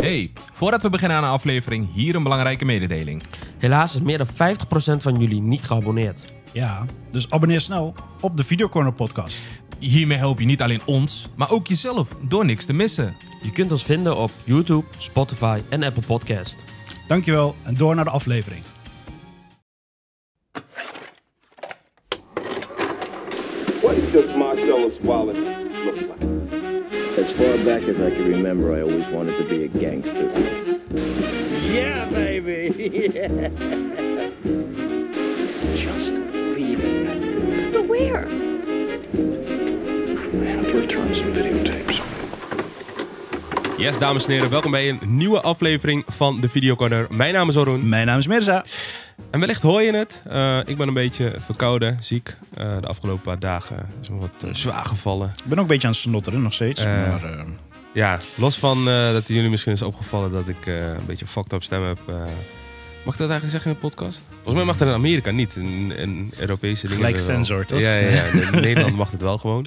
Hey, voordat we beginnen aan de aflevering, hier een belangrijke mededeling. Helaas is meer dan 50% van jullie niet geabonneerd. Ja, dus abonneer snel op de Videocorner podcast. Hiermee help je niet alleen ons, maar ook jezelf door niks te missen. Je kunt ons vinden op YouTube, Spotify en Apple Podcast. Dankjewel en door naar de aflevering. What is Marcellus Wallace? far back as I can remember, I always wanted to be a gangster. Yeah, baby! yeah! Just leave it. But where? Yes, dames en heren, welkom bij een nieuwe aflevering van de Videocorner. Mijn naam is Oroen. Mijn naam is Mirza. En wellicht hoor je het. Eh, ik ben een beetje verkouden, ziek. Eh, de afgelopen paar dagen is me wat eh, zwaar gevallen. Ik ben ook een beetje aan het snotteren nog steeds. maar, Ja, los van dat jullie misschien is opgevallen dat ik een beetje fucked up stem heb. Mag ik dat eigenlijk zeggen in de podcast? Volgens mij mag dat in Amerika niet. In, Europese dingen. Gelijk sensor, toch? Ja, ja, ja. in Nederland mag het wel gewoon.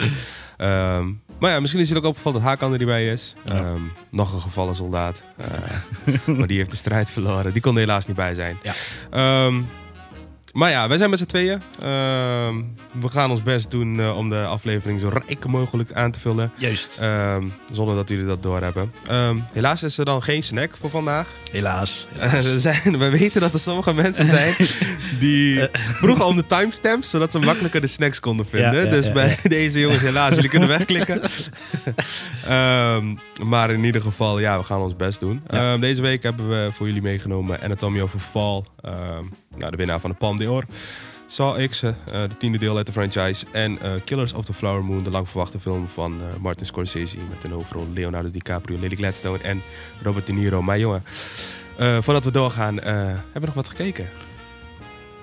Ehm, maar ja, misschien is het ook opgevallen dat Hakan er bij is. Ehm, nog een gevallen soldaat. Eh, maar die heeft de strijd verloren. Die kon er helaas niet bij zijn. Ja. Ehm, maar ja, wij zijn met z'n tweeën. Ehm, we gaan ons best doen eh, om de aflevering zo rijk mogelijk aan te vullen. Juist. Ehm, zonder dat jullie dat doorhebben. Ehm, helaas is er dan geen snack voor vandaag. Helaas. we, zijn, we weten dat er sommige mensen zijn die eh. vroegen om de timestamps, zodat ze makkelijker de snacks konden vinden. dus bij deze jongens helaas, jullie kunnen wegklikken. maar in ieder geval, ja, we gaan ons best doen. deze week hebben we voor jullie meegenomen Anatomio Verval nou, de winnaar van de Palme d'Or. Saw X, uh, de tiende deel uit de franchise. En eh, Killers of the Flower Moon, de lang verwachte film van eh, Martin Scorsese. Met een hoofdrol Leonardo DiCaprio, Lily Gladstone en Robert De Niro. Maar jongen, eh, voordat we doorgaan, hebben we nog wat gekeken?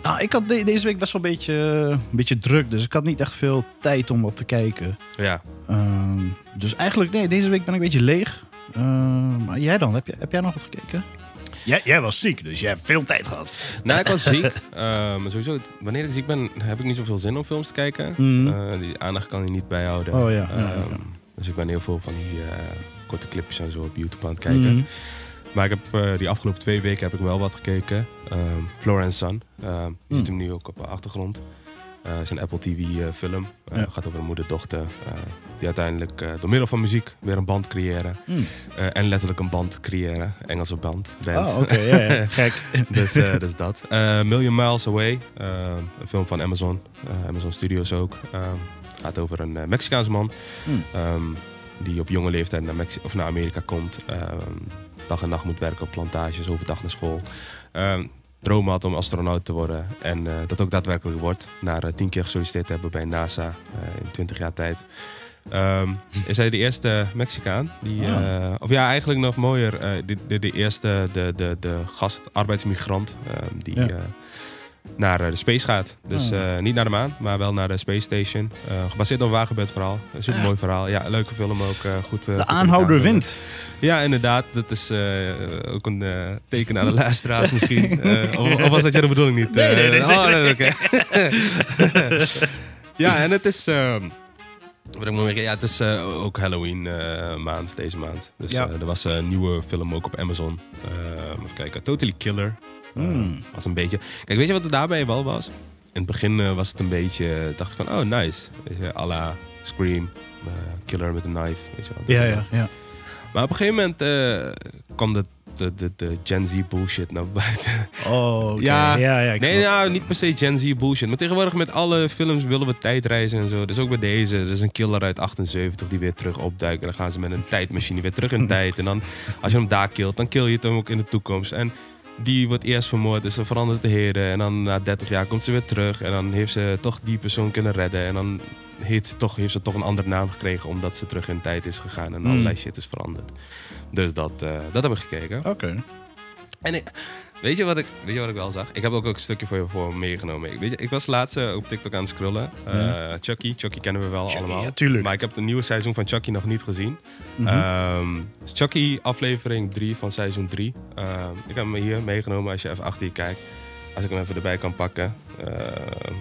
Nou, ik had deze week best wel een beetje, een beetje druk. Dus ik had niet echt veel tijd om wat te kijken. Ja. Ehm, dus eigenlijk, nee, deze week ben ik een beetje leeg. Ehm, maar jij dan? Heb, je, heb jij nog wat gekeken? Jij, jij, was ziek, dus jij hebt veel tijd gehad. Nou, ik was ziek. Ehm, sowieso, wanneer ik ziek ben, heb ik niet zoveel zin om films te kijken. Mhm. Eh, die aandacht kan je niet bijhouden. Oh, ja. Ehm, dus ik ben heel veel van die eh, korte clipjes en zo op YouTube aan het kijken. Mhm. Maar ik heb eh, die afgelopen twee weken heb ik wel wat gekeken. Ehm, Florence Sun. je mm. ziet hem nu ook op de achtergrond. Eh, is een Apple TV-film. Eh, Het eh, gaat over een moeder-dochter die uiteindelijk door middel van muziek weer een band creëren. Hmm. en letterlijk een band creëren. Engelse band. Band. Oh, oké. ja, Gek. dus, dus dat. Million Miles Away. een film van Amazon. Amazon Studios ook. gaat over een Mexicaanse man. Hmm. Ehm, die op jonge leeftijd naar, Mexico of naar Amerika komt. Ehm, dag en nacht moet werken op plantages, overdag naar school. Um, droom had om astronaut te worden. En eh, dat ook daadwerkelijk wordt. Na eh, tien keer gesolliciteerd te hebben bij NASA eh, in twintig jaar tijd. Ehm, is hij de eerste Mexicaan. Die, ah. of ja, eigenlijk nog mooier. De, de, de, eerste de, de, de gast arbeidsmigrant. Ehm, die naar eh, de space gaat. Dus oh. eh, niet naar de maan, maar wel naar de Space Station. Eh, gebaseerd op een vooral. Super mooi verhaal. Ja, leuke film ook. Uh, goed, de goed aanhouder wint. Ja, inderdaad. Dat is ook een teken aan de luisteraars misschien. of, was dat je de bedoeling niet? Nee, nee, nee. Oh, nee, ja, en het is... Ehm, ja, het is ook Halloween maand, deze maand. Dus er was een nieuwe film ook op Amazon. Ehm, even kijken, Totally Killer. Eh, hmm. was een beetje... Kijk, weet je wat er daarbij wel was? In het begin eh, was het een beetje... Eh, dacht ik van, oh, nice. Alla, Scream, Killer with a Knife, weet je Ja, ja, ja. Maar op een gegeven moment kwam het de, de, de, Gen Z bullshit naar buiten. Oh, ja. ja, ja nee, nou, niet per se Gen Z bullshit. Maar tegenwoordig met alle films willen we tijdreizen en zo. Dus ook bij deze. Er is een killer uit 78 die weer terug opduikt. En dan gaan ze met een tijdmachine weer terug in tijd. En dan, als je hem daar kilt, dan kill je het hem ook in de toekomst. En die wordt eerst vermoord, dus ze verandert de heren. En dan na 30 jaar komt ze weer terug. En dan heeft ze toch die persoon kunnen redden. En dan heeft ze toch, heeft ze toch een andere naam gekregen, omdat ze terug in tijd is gegaan en mm. allerlei shit is veranderd. Dus dat, uh, dat hebben we gekeken. Oké. En ik, Weet je, wat ik, weet je wat ik wel zag? Ik heb ook, ook een stukje voor je voor meegenomen. Ik, weet je, ik was laatst eh, op TikTok aan het scrollen. Eh, Chucky, Chucky kennen we wel allemaal. Ja, tuurlijk. Maar ik heb de nieuwe seizoen van Chucky nog niet gezien. Mhm. Ehm, Chucky, aflevering 3 van seizoen 3. Ehm, ik heb hem hier meegenomen als je even achter je kijkt. Als ik hem even erbij kan pakken. Ehm,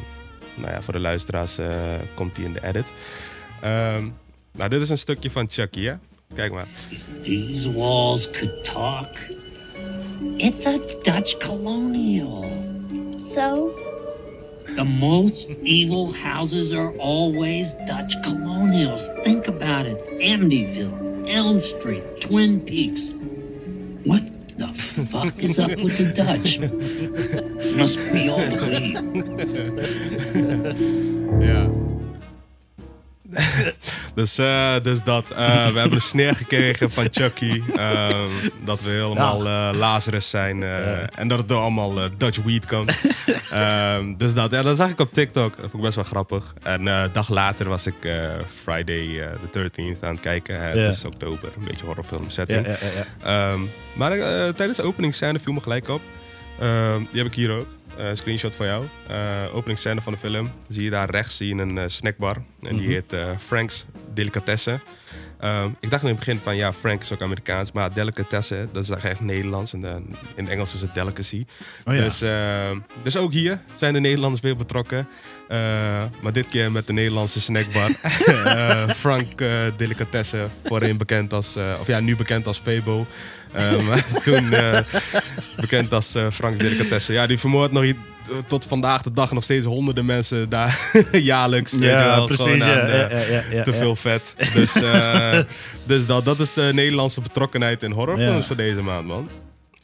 nou ja, voor de luisteraars eh, komt hij in de edit. Um, nou, dit is een stukje van Chucky, hè? Kijk maar. These walls could talk. It's a Dutch colonial. So? The most evil houses are always Dutch colonials. Think about it Amityville, Elm Street, Twin Peaks. What the fuck is up with the Dutch? Must be all believe. yeah. Dus, eh, dus dat. Eh, we hebben een sneer gekregen van Chucky. Ehm, dat we helemaal eh, Lazarus zijn. En dat het door allemaal Dutch weed komt. Ehm, dus dat. ja dat zag ik op TikTok. Dat vond ik best wel grappig. En een dag later was ik Friday the 13th aan het kijken. Het is oktober. Een beetje horrorfilm setting. Ehm, maar tijdens de film viel me gelijk op. die heb ik hier ook. Uh, screenshot van jou. Uh, scene van de film. Zie je daar rechts zie je een snackbar. En die mhm. heet Frank's delicatessen. Ehm, ik dacht in het begin van ja, Frank is ook Amerikaans, maar delicatessen, dat is eigenlijk echt Nederlands. En eh, in Engels is het delicacy. Oh dus, ehm, dus ook hier zijn de Nederlanders weer betrokken. Eh, maar dit keer met de Nederlandse snackbar. Eh, Frank Delicatessen, voorheen bekend als, of ja, nu bekend als Febo. Eh, toen eh, bekend als uh, eh, Franks Delicatessen. Ja, die vermoordt nog tot vandaag de dag nog steeds honderden mensen daar jaarlijks. Ja, weet je wel, precies. te veel vet. Dus, dus dat, dat is de Nederlandse betrokkenheid in horrorfilms voor deze maand, man.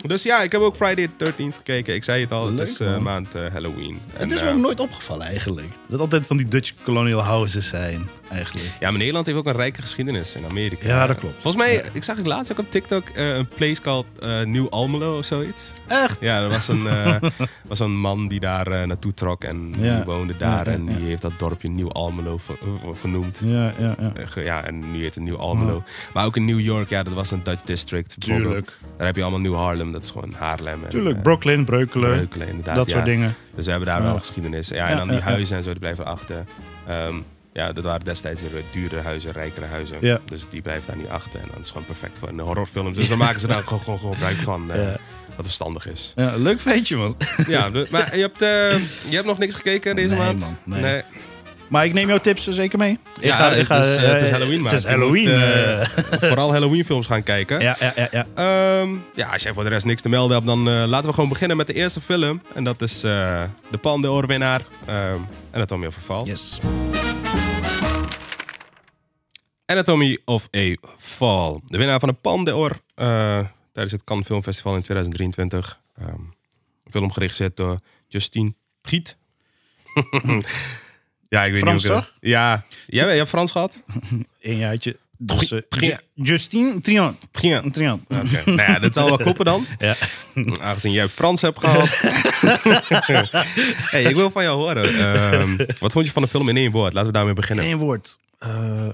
Dus ja, ik heb ook Friday the 13th gekeken. Ik zei het al, Leuk, het is maand Halloween. het is me nooit opgevallen eigenlijk. Dat altijd van die Dutch colonial houses zijn eigenlijk. Ja, maar Nederland heeft ook een rijke geschiedenis in Amerika. Ja, dat klopt. Volgens mij, ik zag ik laatst ook op TikTok eh, een place called uh, New Almelo of zoiets. Echt? Ja, er was een, eh, was een man die daar naartoe trok en die woonde daar. en die heeft dat dorpje Nieuw Almelo genoemd. Ja, ja, ja. ja, en nu heet het Nieuw Almelo. Maar ook in New York, ja, dat was een Dutch district. Tuurlijk. Daar heb je allemaal New Harlem, dat is gewoon Haarlem. Tuurlijk, Brooklyn, Breukelen. Dat soort dingen. Dus we hebben daar wel geschiedenis. Ja, en dan die huizen en zo, die blijven achter. Ehm, ja, dat waren destijds dure huizen, rijkere huizen. Ja. Dus die blijft daar niet achter. En dat is gewoon perfect voor een horrorfilm. Dus daar maken ze daar gewoon, gewoon, gebruik van. Uh, Wat verstandig is. Ja, leuk feitje, man. ja, dus, maar je hebt, eh, je hebt nog niks gekeken deze maand? nee. Maar ik neem jouw tips zeker mee. Ik ja, ga, ik ga, eh, het, is, Halloween, maar het is Halloween. vooral Halloween-films gaan kijken. Ja, ja, ja. Ja. Ehm, ja, als jij voor de rest niks te melden hebt, dan laten we gewoon beginnen met de eerste film. En dat is De Pan, de Oorwinnaar. Um, ehm, en het Tommy Verval. Yes. Anatomy of a Fall. De winnaar van de Palme d'Or uh, tijdens het Cannes Film Festival in 2023. Um, ehm, film geregisseerd door Justine Triet. ja, ik weet niet hoe toch? Ja, jij, hebt Frans gehad? Eén jaartje. Dus, uh, Justine Trian. Oké. nou dat zal wel kloppen dan. Ja. Aangezien jij Frans hebt gehad. hey, ik wil van jou horen. Ehm, wat vond je van de film in één woord? Laten we daarmee beginnen. In één woord. Eh,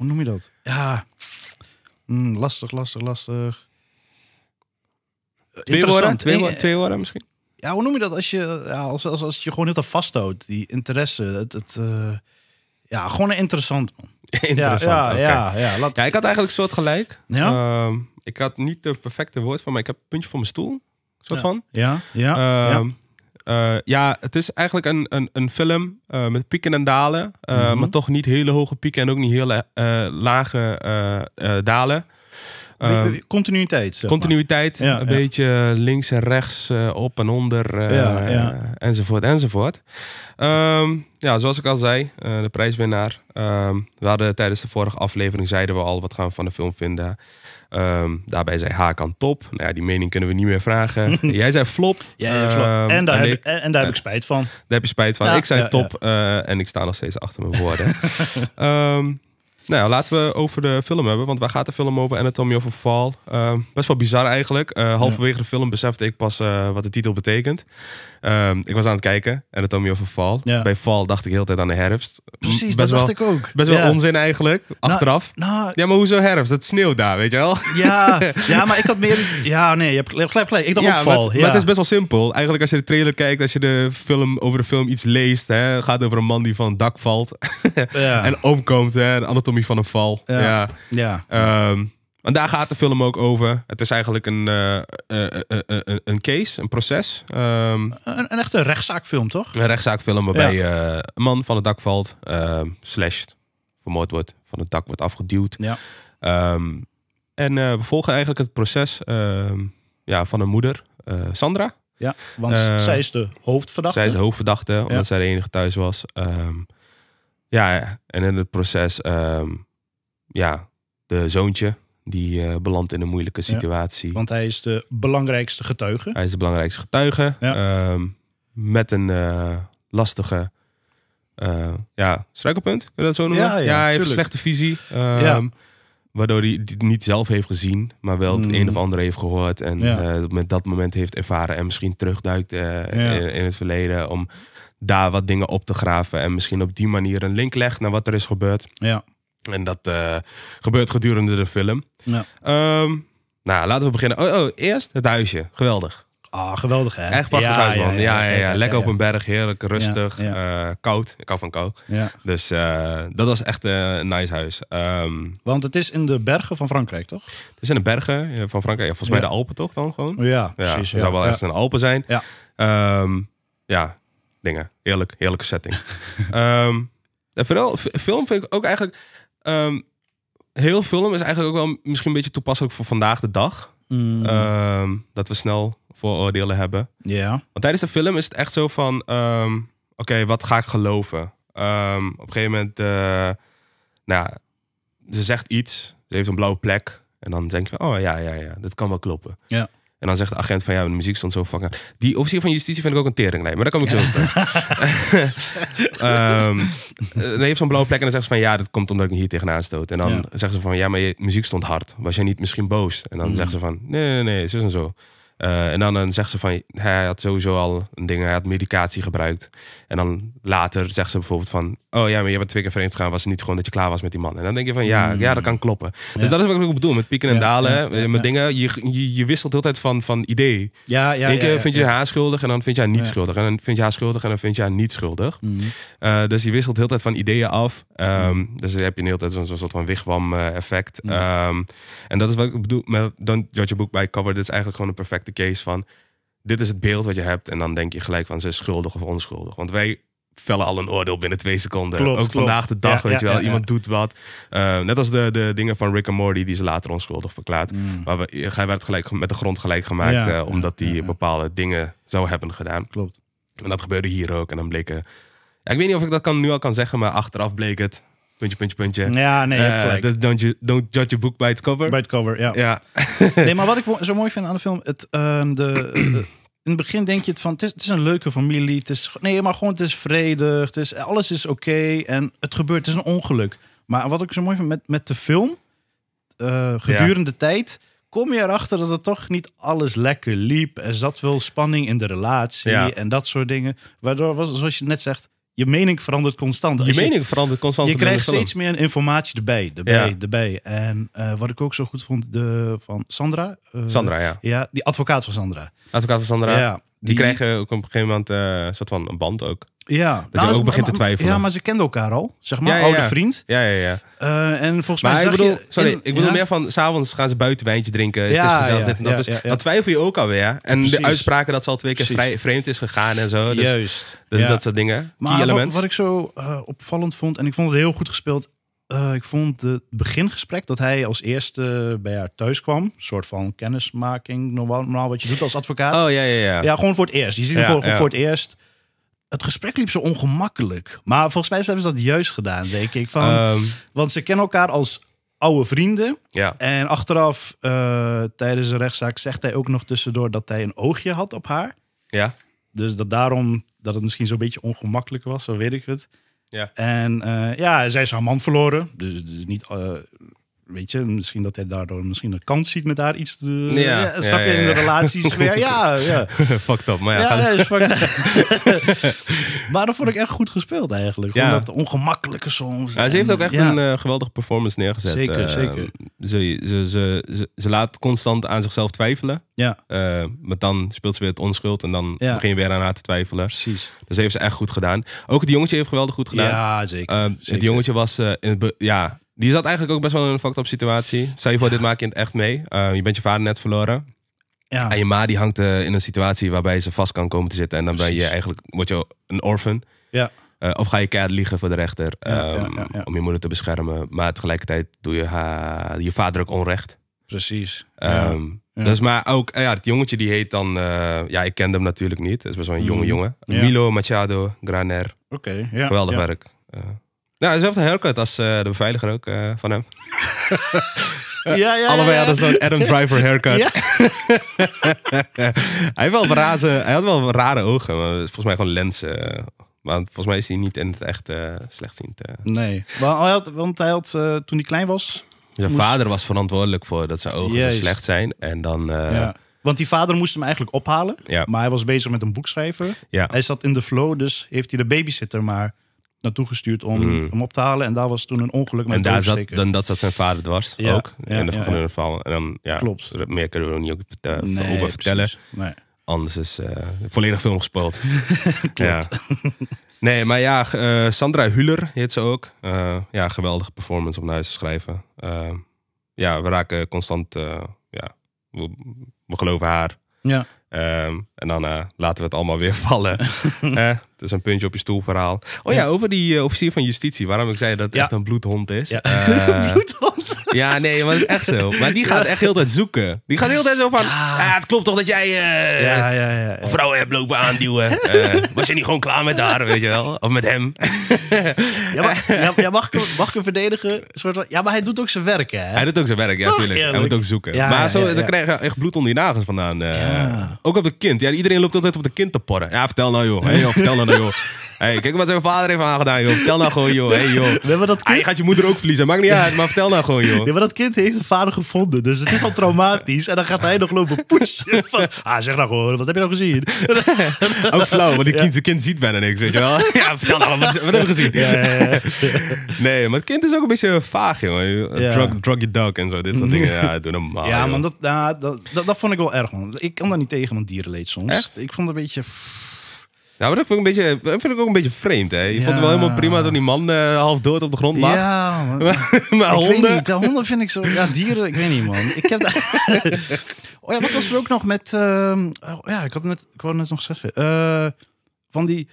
hoe noem je dat? Ja, hmm, lastig, lastig, lastig. Twee woorden? Twee, woorden, twee misschien? Ja, hoe noem je dat als je, ja, als, als, als je gewoon heel te vasthoudt, die interesse, het, het eh, ja, gewoon interessant man. interessant, ja, ja, ja, ja, laat... ik had eigenlijk soort gelijk. Ja? Ehm, ik had niet de perfecte woord van, maar ik heb een puntje voor mijn stoel, soort van. Ja, ja. Uh, eh, ja, het is eigenlijk een, een, een film eh, met pieken en dalen. Eh, mhm. Maar toch niet hele hoge pieken en ook niet hele lage dalen. continuïteit. continuïteit. een beetje links en rechts, op en onder, ja, enzovoort, enzovoort. Ehm, ja, zoals ik al zei, de prijswinnaar. Ehm, we hadden tijdens de vorige aflevering, zeiden we al, wat gaan we van de film vinden. Um, daarbij zei kan top. Nou ja, die mening kunnen we niet meer vragen. Jij zei flop. jij ehm, En daar, heb, ik, en daar ik spijt van. Daar heb je spijt van. ik zei top eh, en ik sta nog steeds achter mijn woorden. Ehm, nou laten we over de film hebben. Want waar gaat de film over? Anatomy of a Fall. best wel bizar eigenlijk. Uh, halverwege de film besefte ik pas eh, wat de titel betekent. Ehm, ik was aan het kijken, Anatomy of a Fall. Bij Fall dacht ik heel tijd aan de herfst. Precies, best dat wel, dacht ik ook. Best wel onzin eigenlijk, nou, achteraf. Nou- ja, maar hoezo herfst? Het sneeuwt daar, weet je wel? Ja, ja maar ik had meer... Ja, nee, je hebt gelijk, gelijk. Ik dacht ook val Maar, ja. maar het is best wel simpel. Eigenlijk als je de trailer kijkt, als je de film, over de film iets leest... Hè, gaat over een man die van een dak valt en omkomt. Hè, de anatomie van een val. Ja, ja. Ehm, en daar gaat de film ook over. Het is eigenlijk een, eh, eh, eh, een case, een proces. Um, een, een, echte rechtszaakfilm, toch? Een rechtszaakfilm waarbij een man van het dak valt, ehm, slash vermoord wordt, van het dak wordt afgeduwd. Ja. Ehm, en we volgen eigenlijk het proces ja, van een moeder, Sandra. Ja, want zij is de hoofdverdachte. Zij is de hoofdverdachte, omdat zij de enige thuis was. ja, en in het proces, ja, de zoontje die eh, belandt in een moeilijke situatie. want hij is de belangrijkste getuige. Hij is de belangrijkste getuige. Ehm, met een eh, lastige eh, ja, struikelpunt, kun je dat zo noemen? Ja, ja hij heeft een slechte visie. Ehm, waardoor hij het niet zelf heeft gezien, maar wel het hmm. een of ander heeft gehoord. En met dat moment heeft ervaren en misschien terugduikt in, in het verleden om daar wat dingen op te graven. En misschien op die manier een link legt naar wat er is gebeurd. Ja. En dat eh, gebeurt gedurende de film. Ja. Ehm, nou, laten we beginnen. Oh, oh, eerst het huisje. Geweldig. Ah, geweldig hè? Echt prachtig ja, huis, man. Ja, ja, ja, Lekker op een berg, heerlijk, rustig, eh, koud. Ik hou van koud. Dus eh, dat was echt een nice huis. Ehm, Want het is in de bergen van Frankrijk, toch? Het is in de bergen van Frankrijk. volgens mij de Alpen, toch dan gewoon? Ja, precies. Het zou wel ergens in de Alpen zijn. Ja. Ehm, ja, dingen. Heerlijk, heerlijke setting. en vooral, film vind ik ook eigenlijk Um, heel film is eigenlijk ook wel misschien een beetje toepasselijk voor vandaag de dag. Mm. Ehm, dat we snel vooroordelen hebben. Ja. Want tijdens de film is het echt zo van... Ehm, oké, wat ga ik geloven? op een gegeven moment... Eh, nou, ze zegt iets. Ze heeft een blauwe plek. En dan denk je, oh ja, ja, ja, dat kan wel kloppen. Ja. En dan zegt de agent van ja, de muziek stond zo fucking. Die officier van justitie vind ik ook een teringlijn, maar daar kom ik zo op. um, ehm, dan heeft zo'n blauwe plek en dan zegt ze van ja, dat komt omdat ik hier tegenaan stoot. En dan zegt ze van ja, maar je muziek stond hard. Was je niet misschien boos? En dan mm. zegt ze van nee, nee, nee, zo en zo. Eh, en dan, dan zegt ze van, hij had sowieso al een ding, hij had medicatie gebruikt. En dan later zegt ze bijvoorbeeld van, oh ja, maar je bent twee keer vreemd gegaan, was het niet gewoon dat je klaar was met die man. En dan denk je van, ja, hmm. ja dat kan kloppen. Dus dat is wat ik bedoel, met pieken en dalen, eh, met dingen, je, je, wisselt altijd van, van idee. Ja, ja, Eén keer vind je haar schuldig en dan vind je haar niet schuldig. En dan vind je haar schuldig en dan vind je haar niet schuldig. Hmm. Eh, dus je wisselt heel tijd van ideeën af. Ehm, dus dan heb je een hele tijd zo'n soort van wigwam effect. Ehm, en dat is wat ik bedoel, met Don't Judge Book by Cover, dit is eigenlijk gewoon een perfecte de case van dit is het beeld wat je hebt. En dan denk je gelijk van ze schuldig of onschuldig. Want wij vellen al een oordeel binnen twee seconden. ook vandaag de dag, weet je wel. iemand doet wat. Eh, net als de, de dingen van Rick en Morty, die ze later onschuldig verklaart. Mm. Maar we, hij werd gelijk met de grond gelijk gemaakt, eh, omdat hij bepaalde dingen zou hebben gedaan. Klopt. En dat gebeurde hier ook. En dan bleken... ik weet niet of ik dat kan, nu al kan zeggen, maar achteraf bleek het puntje, puntje, puntje. Ja, nee, eh, dus don't, you, don't judge your book by its cover. By its cover, ja. ja. nee, maar wat ik zo mooi vind aan de film, het, ehm, de, eh, eh, in het begin denk je het van, het is, een leuke familie. Het is, nee, maar gewoon, het is vredig. Het is, alles is oké en het gebeurt, het is een ongeluk. Maar wat ik zo mooi vind met, met de film, gedurende ja. tijd... Kom je erachter dat het toch niet alles lekker liep? Er zat wel spanning in de relatie en dat soort dingen. Waardoor, was, zoals je net zegt, je mening verandert constant. je, mening verandert constant. Je krijgt steeds meer informatie erbij. erbij, ja. erbij. En eh, wat ik ook zo goed vond de, van Sandra. Eh, Sandra, ja. Ja, die advocaat van Sandra. Advocaat van Sandra. Ja, die, die krijgen ook op een gegeven moment uh, soort van een band ook. Ja, dat nou, ook begint te twijfelen. Ja, maar ze kenden elkaar al, zeg maar, oude vriend. Ja, ja, ja. Eh, en volgens mij. Ik bedoel, sorry, ik bedoel meer van s'avonds gaan ze buiten wijntje drinken. het is gezellig, dit en dat. dus dan twijfel je ook alweer. En de uitspraken dat ze al twee keer vreemd is gegaan en zo. Dus, Juist. Dus dat soort dingen. Maar wat, ik zo eh, opvallend vond, en ik vond het heel goed gespeeld. Eh, ik vond het begingesprek dat hij als eerste bij haar thuis kwam. Een soort van kennismaking, normaal, wat je doet als advocaat. Oh ja, ja, ja. Ja, gewoon voor het eerst. Je ziet hem voor, voor het eerst het gesprek liep zo ongemakkelijk. Maar volgens mij hebben ze dat juist gedaan, denk ik. Van, ehm. Want ze kennen elkaar als oude vrienden. Ja. En achteraf, eh, tijdens de rechtszaak, zegt hij ook nog tussendoor dat hij een oogje had op haar. Ja. Dus dat daarom dat het misschien zo'n beetje ongemakkelijk was, zo weet ik het. Ja. En eh, ja, zij is haar man verloren. Dus, niet, uh, weet je, misschien dat hij daardoor misschien een kans ziet met daar iets te... Ja, snap je, in de relaties weer, ja, ja. fucked up, maar ja. ja, maar dat vond ik echt goed gespeeld eigenlijk. omdat de ongemakkelijke soms. ze heeft ook echt een eh, geweldige performance neergezet. Zeker, eh, Ze, ze, ze, ze, laat constant aan zichzelf twijfelen. Ja. Eh, maar dan speelt ze weer het onschuld en dan begin je weer aan haar te twijfelen. Precies. Dus heeft ze echt goed gedaan. Ook het jongetje heeft geweldig goed gedaan. Ja, zeker. Het jongetje was, in het ja die zat eigenlijk ook best wel in een fucked up situatie. Stel je voor, dit maak je in het echt mee. Ehm, je bent je vader net verloren. Ja. En je ma die hangt eh, in een situatie waarbij ze vast kan komen te zitten. En dan ben je eigenlijk, word je een orphan. Ja. Eh, of ga je keihard liegen voor de rechter ehm, om je moeder te beschermen. Maar tegelijkertijd doe je haar, je vader ook onrecht. Precies. Um, dus maar ook, eh, ja, het jongetje die heet dan, ja, ik kende hem natuurlijk niet. Het is best wel een jonge mhm. jongen. Milo Machado Graner. Oké, okay, Geweldig werk. Nou, dezelfde haircut als eh, de beveiliger ook eh, van hem. Ja, ja, Allebei hadden zo'n Adam Driver haircut. hij, had wel hij had wel rare ogen, maar volgens mij gewoon lenzen. Want volgens mij is hij niet in het echt slecht slechtziend. Uh. Nee, want hij had, want hij had toen hij klein was... Zijn vader was verantwoordelijk voor dat zijn ogen zo slecht zijn. En dan... Ja. Want die vader moest hem eigenlijk ophalen. Maar hij was bezig met een boek schrijven. Hij zat in de flow, dus heeft hij de babysitter maar naartoe gestuurd om mm. hem op te halen. En daar was toen een ongeluk met en daar zat, dan, dat zat zijn vader dwars ook. Ja, en ja, En dan, ja, Klopt. Meer kunnen we er niet over vertellen. Nee. Anders is eh, volledig film gespeeld. Klopt. Nee, maar ja, eh, Sandra Huller heet ze ook. Eh, ja, geweldige performance om naar huis te schrijven. ja, we raken constant... ja, we, we geloven haar. Ja. Ehm, en dan eh, laten we het allemaal weer vallen. Dus het is een puntje op je stoel verhaal. Oh ja, over die eh, officier van justitie. Waarom ik zei dat het echt een bloedhond is. Ja. bloedhond? Ja, nee, maar dat is echt zo. Maar die gaat echt heel tijd zoeken. Die gaat heel tijd zo van. Ah, het klopt toch dat jij vrouwen eh, Ja, ja, ja. hebt lopen aanduwen. Eh, was je niet gewoon klaar met haar, weet je wel? Of met hem? Ja, maar, ja, mag, ik hem, mag ik verdedigen? soort van- ja, maar hij doet ook zijn werk, hè? Hij doet ook zijn werk, ja, natuurlijk. Hij moet ook zoeken. maar zo, dan krijg je echt bloed onder je nagels vandaan. Eh. Ook op de kind. Ja, iedereen loopt altijd op de kind te porren. Ja, vertel nou, joh. vertel nou, joh. kijk wat zijn vader heeft aangedaan, joh. Vertel nou gewoon, joh. Hey, joh. We hebben dat kind je gaat je moeder ook verliezen. Maakt niet uit, maar vertel nou gewoon, joh. Ja, maar dat kind heeft een vader gevonden. Dus het is al traumatisch. En dan gaat hij nog lopen pushen. Van, ah, zeg nou gewoon, wat heb je nou gezien? Ook flauw, want die kind, het kind ziet bijna niks, weet je wel. Ja, wat, hebben we gezien? Nee, maar het kind is ook een beetje vaag, jongen. Drug, drug your dog en zo, dit soort dingen. Ja, doe normaal. Ja, maar dat, dat, dat, vond ik wel erg, man. Ik kan daar niet tegen, want dierenleed soms. Echt? Ik vond het een beetje ja, nou, maar dat vind ik, een beetje, vind ik ook een beetje vreemd. Hè? Je vond het wel helemaal prima toen die man eh, half dood op de grond lag. Ja, maar, maar, honden... Niet, de honden vind ik zo... Ja, dieren, ik weet niet, man. Ik heb oh ja, wat was er ook nog met... Ehm, oh ja, ik had net, ik wou net nog zeggen. Eh, van die...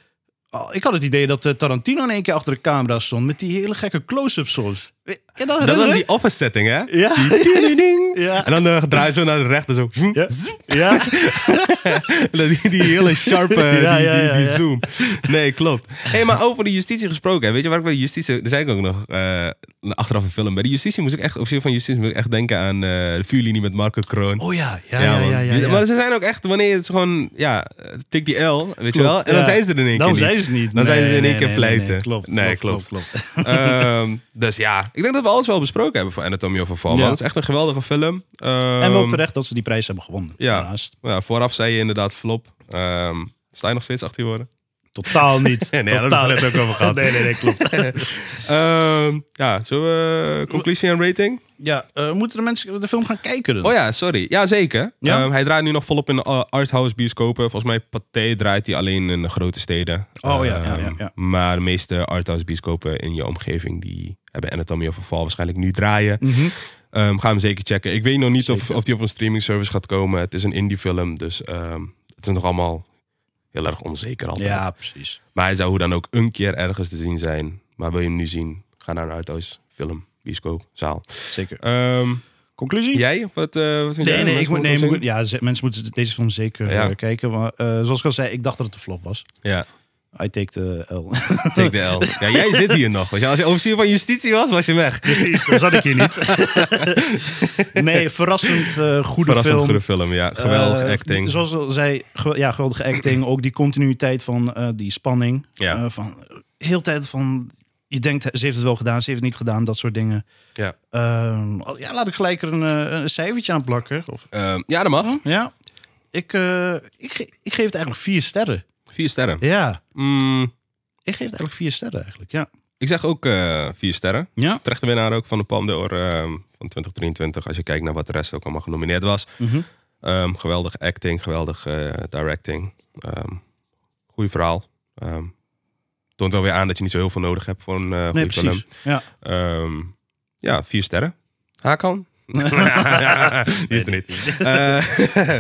Oh, ik had het idee dat eh, Tarantino in één keer achter de camera stond met die hele gekke close-ups soms. dat, dat was die office setting, hè? Ja. Die ja. En dan uh, eh, draai je zo naar de rechter. Zo. Ja. ja. die, die, hele sharpe ja, die, die, zoom. Nee, klopt. hey, maar over de justitie gesproken. Weet je waar ik bij de justitie... Er zei ik ook nog eh, achteraf een film. Bij de justitie moest ik echt... Officieel van justitie moet ik echt denken aan uh, de vuurlinie met Marco Kroon. Oh ja. Ja, ja, ja, Maar ze zijn ook echt... Wanneer het gewoon... Ja, tik die L. Weet je wel? En dan zijn ze er in één dan keer Dan zijn ze niet. Dan zijn ze in één keer pleiten. Nee, klopt, nee, klopt. klopt, ehm, dus ja, ik denk dat we alles wel besproken hebben voor Anatomie of Fall. Het is echt een geweldige film en wel ehm, terecht dat ze die prijs hebben gewonnen. Ja, ja vooraf zei je inderdaad flop. Um, sta je nog steeds achter je woorden? Totaal niet. nee, Totaal. heb hebben net ook over gehad. nee, nee, nee, klopt. Ehm, ja, zullen we conclusie en rating? Ja, eh, moeten de mensen de film gaan kijken dan? Oh ja, sorry. Ja, zeker. hij draait nu nog volop in de eh, arthouse bioscopen. Volgens mij paté draait hij alleen in de grote steden. Oh ja, Maar de meeste arthouse bioscopen in je omgeving... die hebben Anatomy of Verval waarschijnlijk nu draaien. Mhm. Um, ehm, ga hem zeker checken. Ik weet nog niet of, of die op een streaming service gaat komen. Het is een indie film, dus ehm, het is nog allemaal heel erg onzeker altijd. Ja, precies. Maar hij zou hoe dan ook een keer ergens te zien zijn. Maar wil je hem nu zien, ga naar een uithuis, film, bioscoop, zaal. Zeker. Ehm, Conclusie? Jij? Wat, eh, wat vind nee, jij? Nee, ik moet, nee, ja, mensen moeten deze film zeker eh, kijken. Maar, eh, zoals ik al zei, ik dacht dat het een flop was. Ja. I take the L. Take the L. Ja, jij zit hier nog. Als je, als officier van justitie was, was je weg. Precies, dan zat ik hier niet. nee, verrassend uh, goede verrassend goede film, ja. Eh, geweldige acting. Zoals al zei, ja, geweldige acting. Ook die continuïteit van eh, die spanning. Ja. van, heel tijd van... Je denkt, ze heeft het wel gedaan, ze heeft het niet gedaan. Dat soort dingen. Ja. Ehm, oh, ja, laat ik gelijk er een, een cijfertje aan plakken. Of... Ehm, ja, dat mag. Ja. Ik, ik, ik geef het eigenlijk vier sterren. Vier sterren. Ja. Mm. Ik geef het eigenlijk vier sterren eigenlijk, ja. Ik zeg ook eh, vier sterren. Ja. Terechte winnaar ook van de Palme d'Or uh, van 2023. Als je kijkt naar wat de rest ook allemaal genomineerd was. Mm geweldig acting, geweldig eh, directing. Ehm, goede verhaal. toont wel weer aan dat je niet zo heel veel nodig hebt voor een uh, nee, Ja. ja, vier sterren. Hakan, die is er niet. Eh,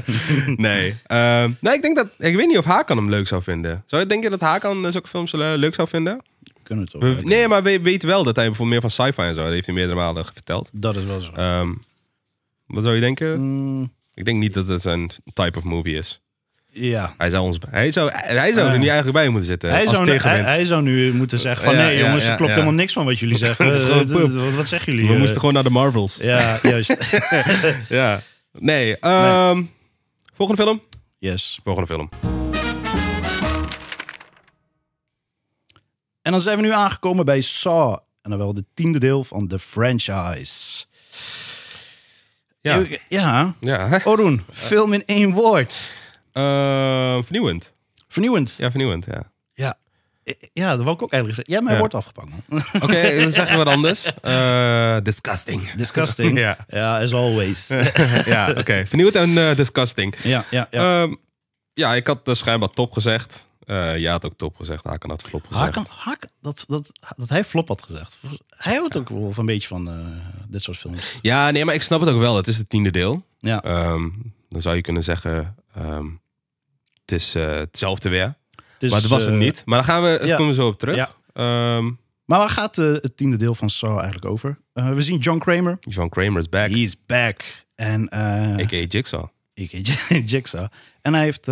nee. Ehm, nee, ik denk dat... Ik weet niet of Hakan hem leuk zou vinden. Zou je denken dat Hakan eh, zulke films eh, leuk zou vinden? Kunnen toch? nee, maar we weten wel dat hij bijvoorbeeld meer van sci-fi en zo... Dat heeft hij meerdere malen verteld. Dat is wel zo. Ehm, wat zou je denken? Mm. Ik denk niet dat het een type of movie is. Ja. Hij zou, ons, hij zou, hij zou ah, er niet eigenlijk bij moeten zitten. Hij, als zou, hij, zou nu moeten zeggen van... nee jongens, er klopt helemaal niks van wat jullie zeggen. Eh, wat, zeggen jullie? We eh? moesten gewoon naar de Marvels. Ja, juist. ja. Nee, um, Volgende film? Yes. Volgende film. En dan zijn we nu aangekomen bij Saw. En dan wel de tiende deel van de franchise. Ja. Ja. ja. film in één woord. Ehm, vernieuwend. Vernieuwend? Ja, vernieuwend, ja. Ja. Ja, dat wou ik ook eigenlijk zeggen. Ja, mijn ja. wordt afgepakt, man. Oké, dan zeggen we wat anders. Uh, disgusting. Disgusting. ja. ja, as always. ja, oké. Okay. en eh, disgusting. Ja, ja, ja. Um, ja, ik had dus schijnbaar top gezegd. Uh, eh, ja, had ook top gezegd. Haken had flop gezegd. Haken, had dat, dat, dat hij flop had gezegd. Hij houdt ook wel van een beetje van dit soort films. Ja, nee, maar ik snap het ook wel. Het is het tiende deel. Ja. Ehm, dan zou je kunnen zeggen het is eh, hetzelfde weer. Dus, maar dat was het eh, niet. Maar daar gaan we, komen we zo op terug. Ehm, maar waar gaat eh, het tiende deel van Saw eigenlijk over? we zien John Kramer. John Kramer is back. He is back. En, A.k.a. Jigsaw. A.k.a. Jigsaw. En hij heeft,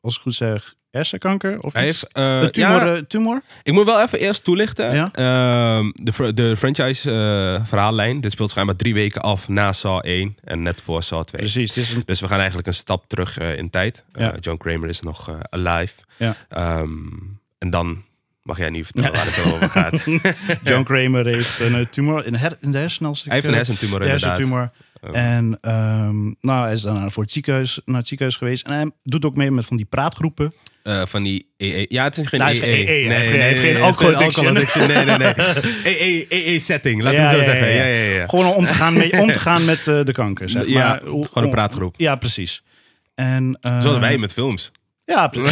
als ik goed zeg, hersenkanker? Of iets? Hij eh, tumor, eh, tumor, Ik moet wel even eerst toelichten. Ja? Ehm, de, de franchise-verhaallijn. Eh, dit speelt schijnbaar drie weken af na Saw 1 en net voor Saw 2. Precies. Dus, we gaan eigenlijk een stap terug in tijd. John Kramer is nog alive. Ja. Ehm, en dan mag jij nu vertellen waar het over gaat. John Kramer heeft een tumor in, her, in de hersenen. Hij heeft een hersentumor de hersentumor. Ehm. En nou, hij is dan voor het ziekenhuis, naar het ziekenhuis geweest. En hij doet ook mee met van die praatgroepen. Uh, van die EE. E, ja, het is geen Nee, nee, nee, heeft geen alcohol Nee, nee, nee. EE-setting, e laten het zo zeggen. Ja, ja, ja. Gewoon om te gaan, mee, om te gaan met eh, de kanker, zeg maar. Ja, gewoon een praatgroep. Ja, precies. En, Zoals ehm, wij met films. Ja, uh,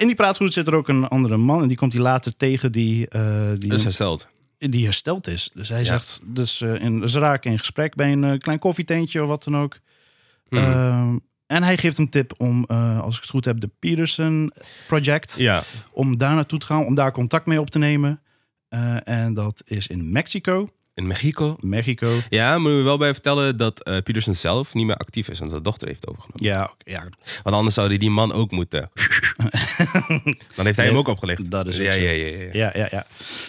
in die praatgroep zit er ook een andere man. En die komt hij later tegen die... Uh, die is dus hersteld. Die hersteld is. Dus hij ja. zegt... Dus, uh, in, ze raken in gesprek bij een klein koffietentje of wat dan ook. Mm en hij geeft een tip om, eh, als ik het goed heb, de Peterson Project. Ja. Om daar naartoe te gaan, om daar contact mee op te nemen. Eh, en dat is in Mexico. In Mexico. Mexico. Ja, moet we wel bij vertellen dat uh, Peterson zelf niet meer actief is en zijn de dochter heeft overgenomen. Ja, ja. Want anders zou hij die man ook moeten. Dan heeft hij hem ook opgelicht. Dat is ja, ja, ja, ja, ja. Ja,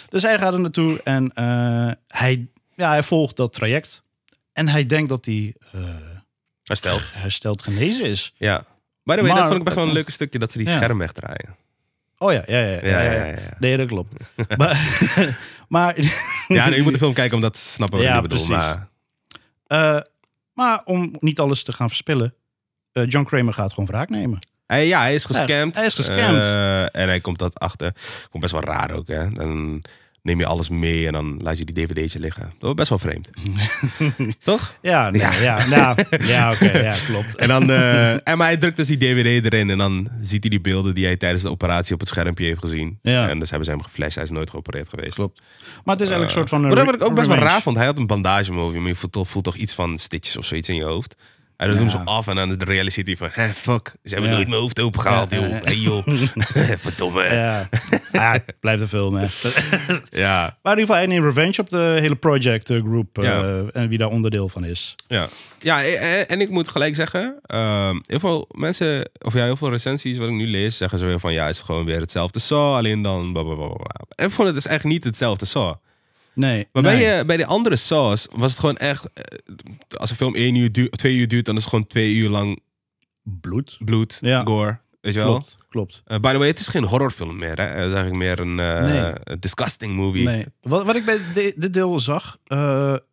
Dus hij gaat er naartoe en hij, ja, hij volgt dat traject. En hij denkt dat hij hersteld. hersteld genezen is. Ja. Maar dat vond ik best wel een leuk stukje dat ze die scherm wegdraaien. Oh ja, ja, ja. ja, ja, ja, Nee, dat klopt. maar, ja, nu moet de film kijken om dat te snappen wat ja, ik bedoel. Maar... Eh, maar om niet alles te gaan verspillen, eh, John Kramer gaat gewoon wraak nemen. Hij, ja, hij is gescamd. hij is gescamd. Eh, en hij komt dat achter. Komt best wel raar ook, hè. Dan neem je alles mee en dan laat je die dvd'tje liggen. Dat was best wel vreemd. Toch? Ja, ja. ja, nou, ja oké, ja, klopt. En dan, eh, en maar hij drukt dus die dvd erin en dan ziet hij die beelden die hij tijdens de operatie op het schermpje heeft gezien. Ja. En dus hebben ze hem geflasht, hij is nooit geopereerd geweest. Klopt. Maar het is eigenlijk eh, een soort van... maar dat wat ik ook best wel raar vond, hij had een bandage maar je voelt, voelt toch iets van stitches of zoiets in je hoofd. En dan doen ze af en aan de reality van, hè, fuck, ze hebben nooit mijn hoofd opengehaald, ja, joh. Hé, hey, joh. Verdomme. Ja. ah, blijft er veel, hè. ja. Maar in ieder geval, in Revenge op de hele project eh, group uh, en wie daar onderdeel van is. Ja, ja eh, en, ik moet gelijk zeggen, ehm, heel veel mensen, of ja, heel veel recensies wat ik nu lees, zeggen ze weer van, ja, het is gewoon weer hetzelfde Saw, alleen dan blablabla. En ik het is dus echt niet hetzelfde zo. Nee. Maar Bij, die bij de andere Saws was het gewoon echt... Eh, als een film één uur duurt, twee uur duurt, dan is het gewoon twee uur lang... Bloed. Bloed, ja. gore. Weet je wel? Klopt, klopt. Eh, by the way, het is geen horrorfilm meer. Hè? Het is eigenlijk meer een eh, disgusting movie. Nee. Wat, wat ik bij de, dit deel zag...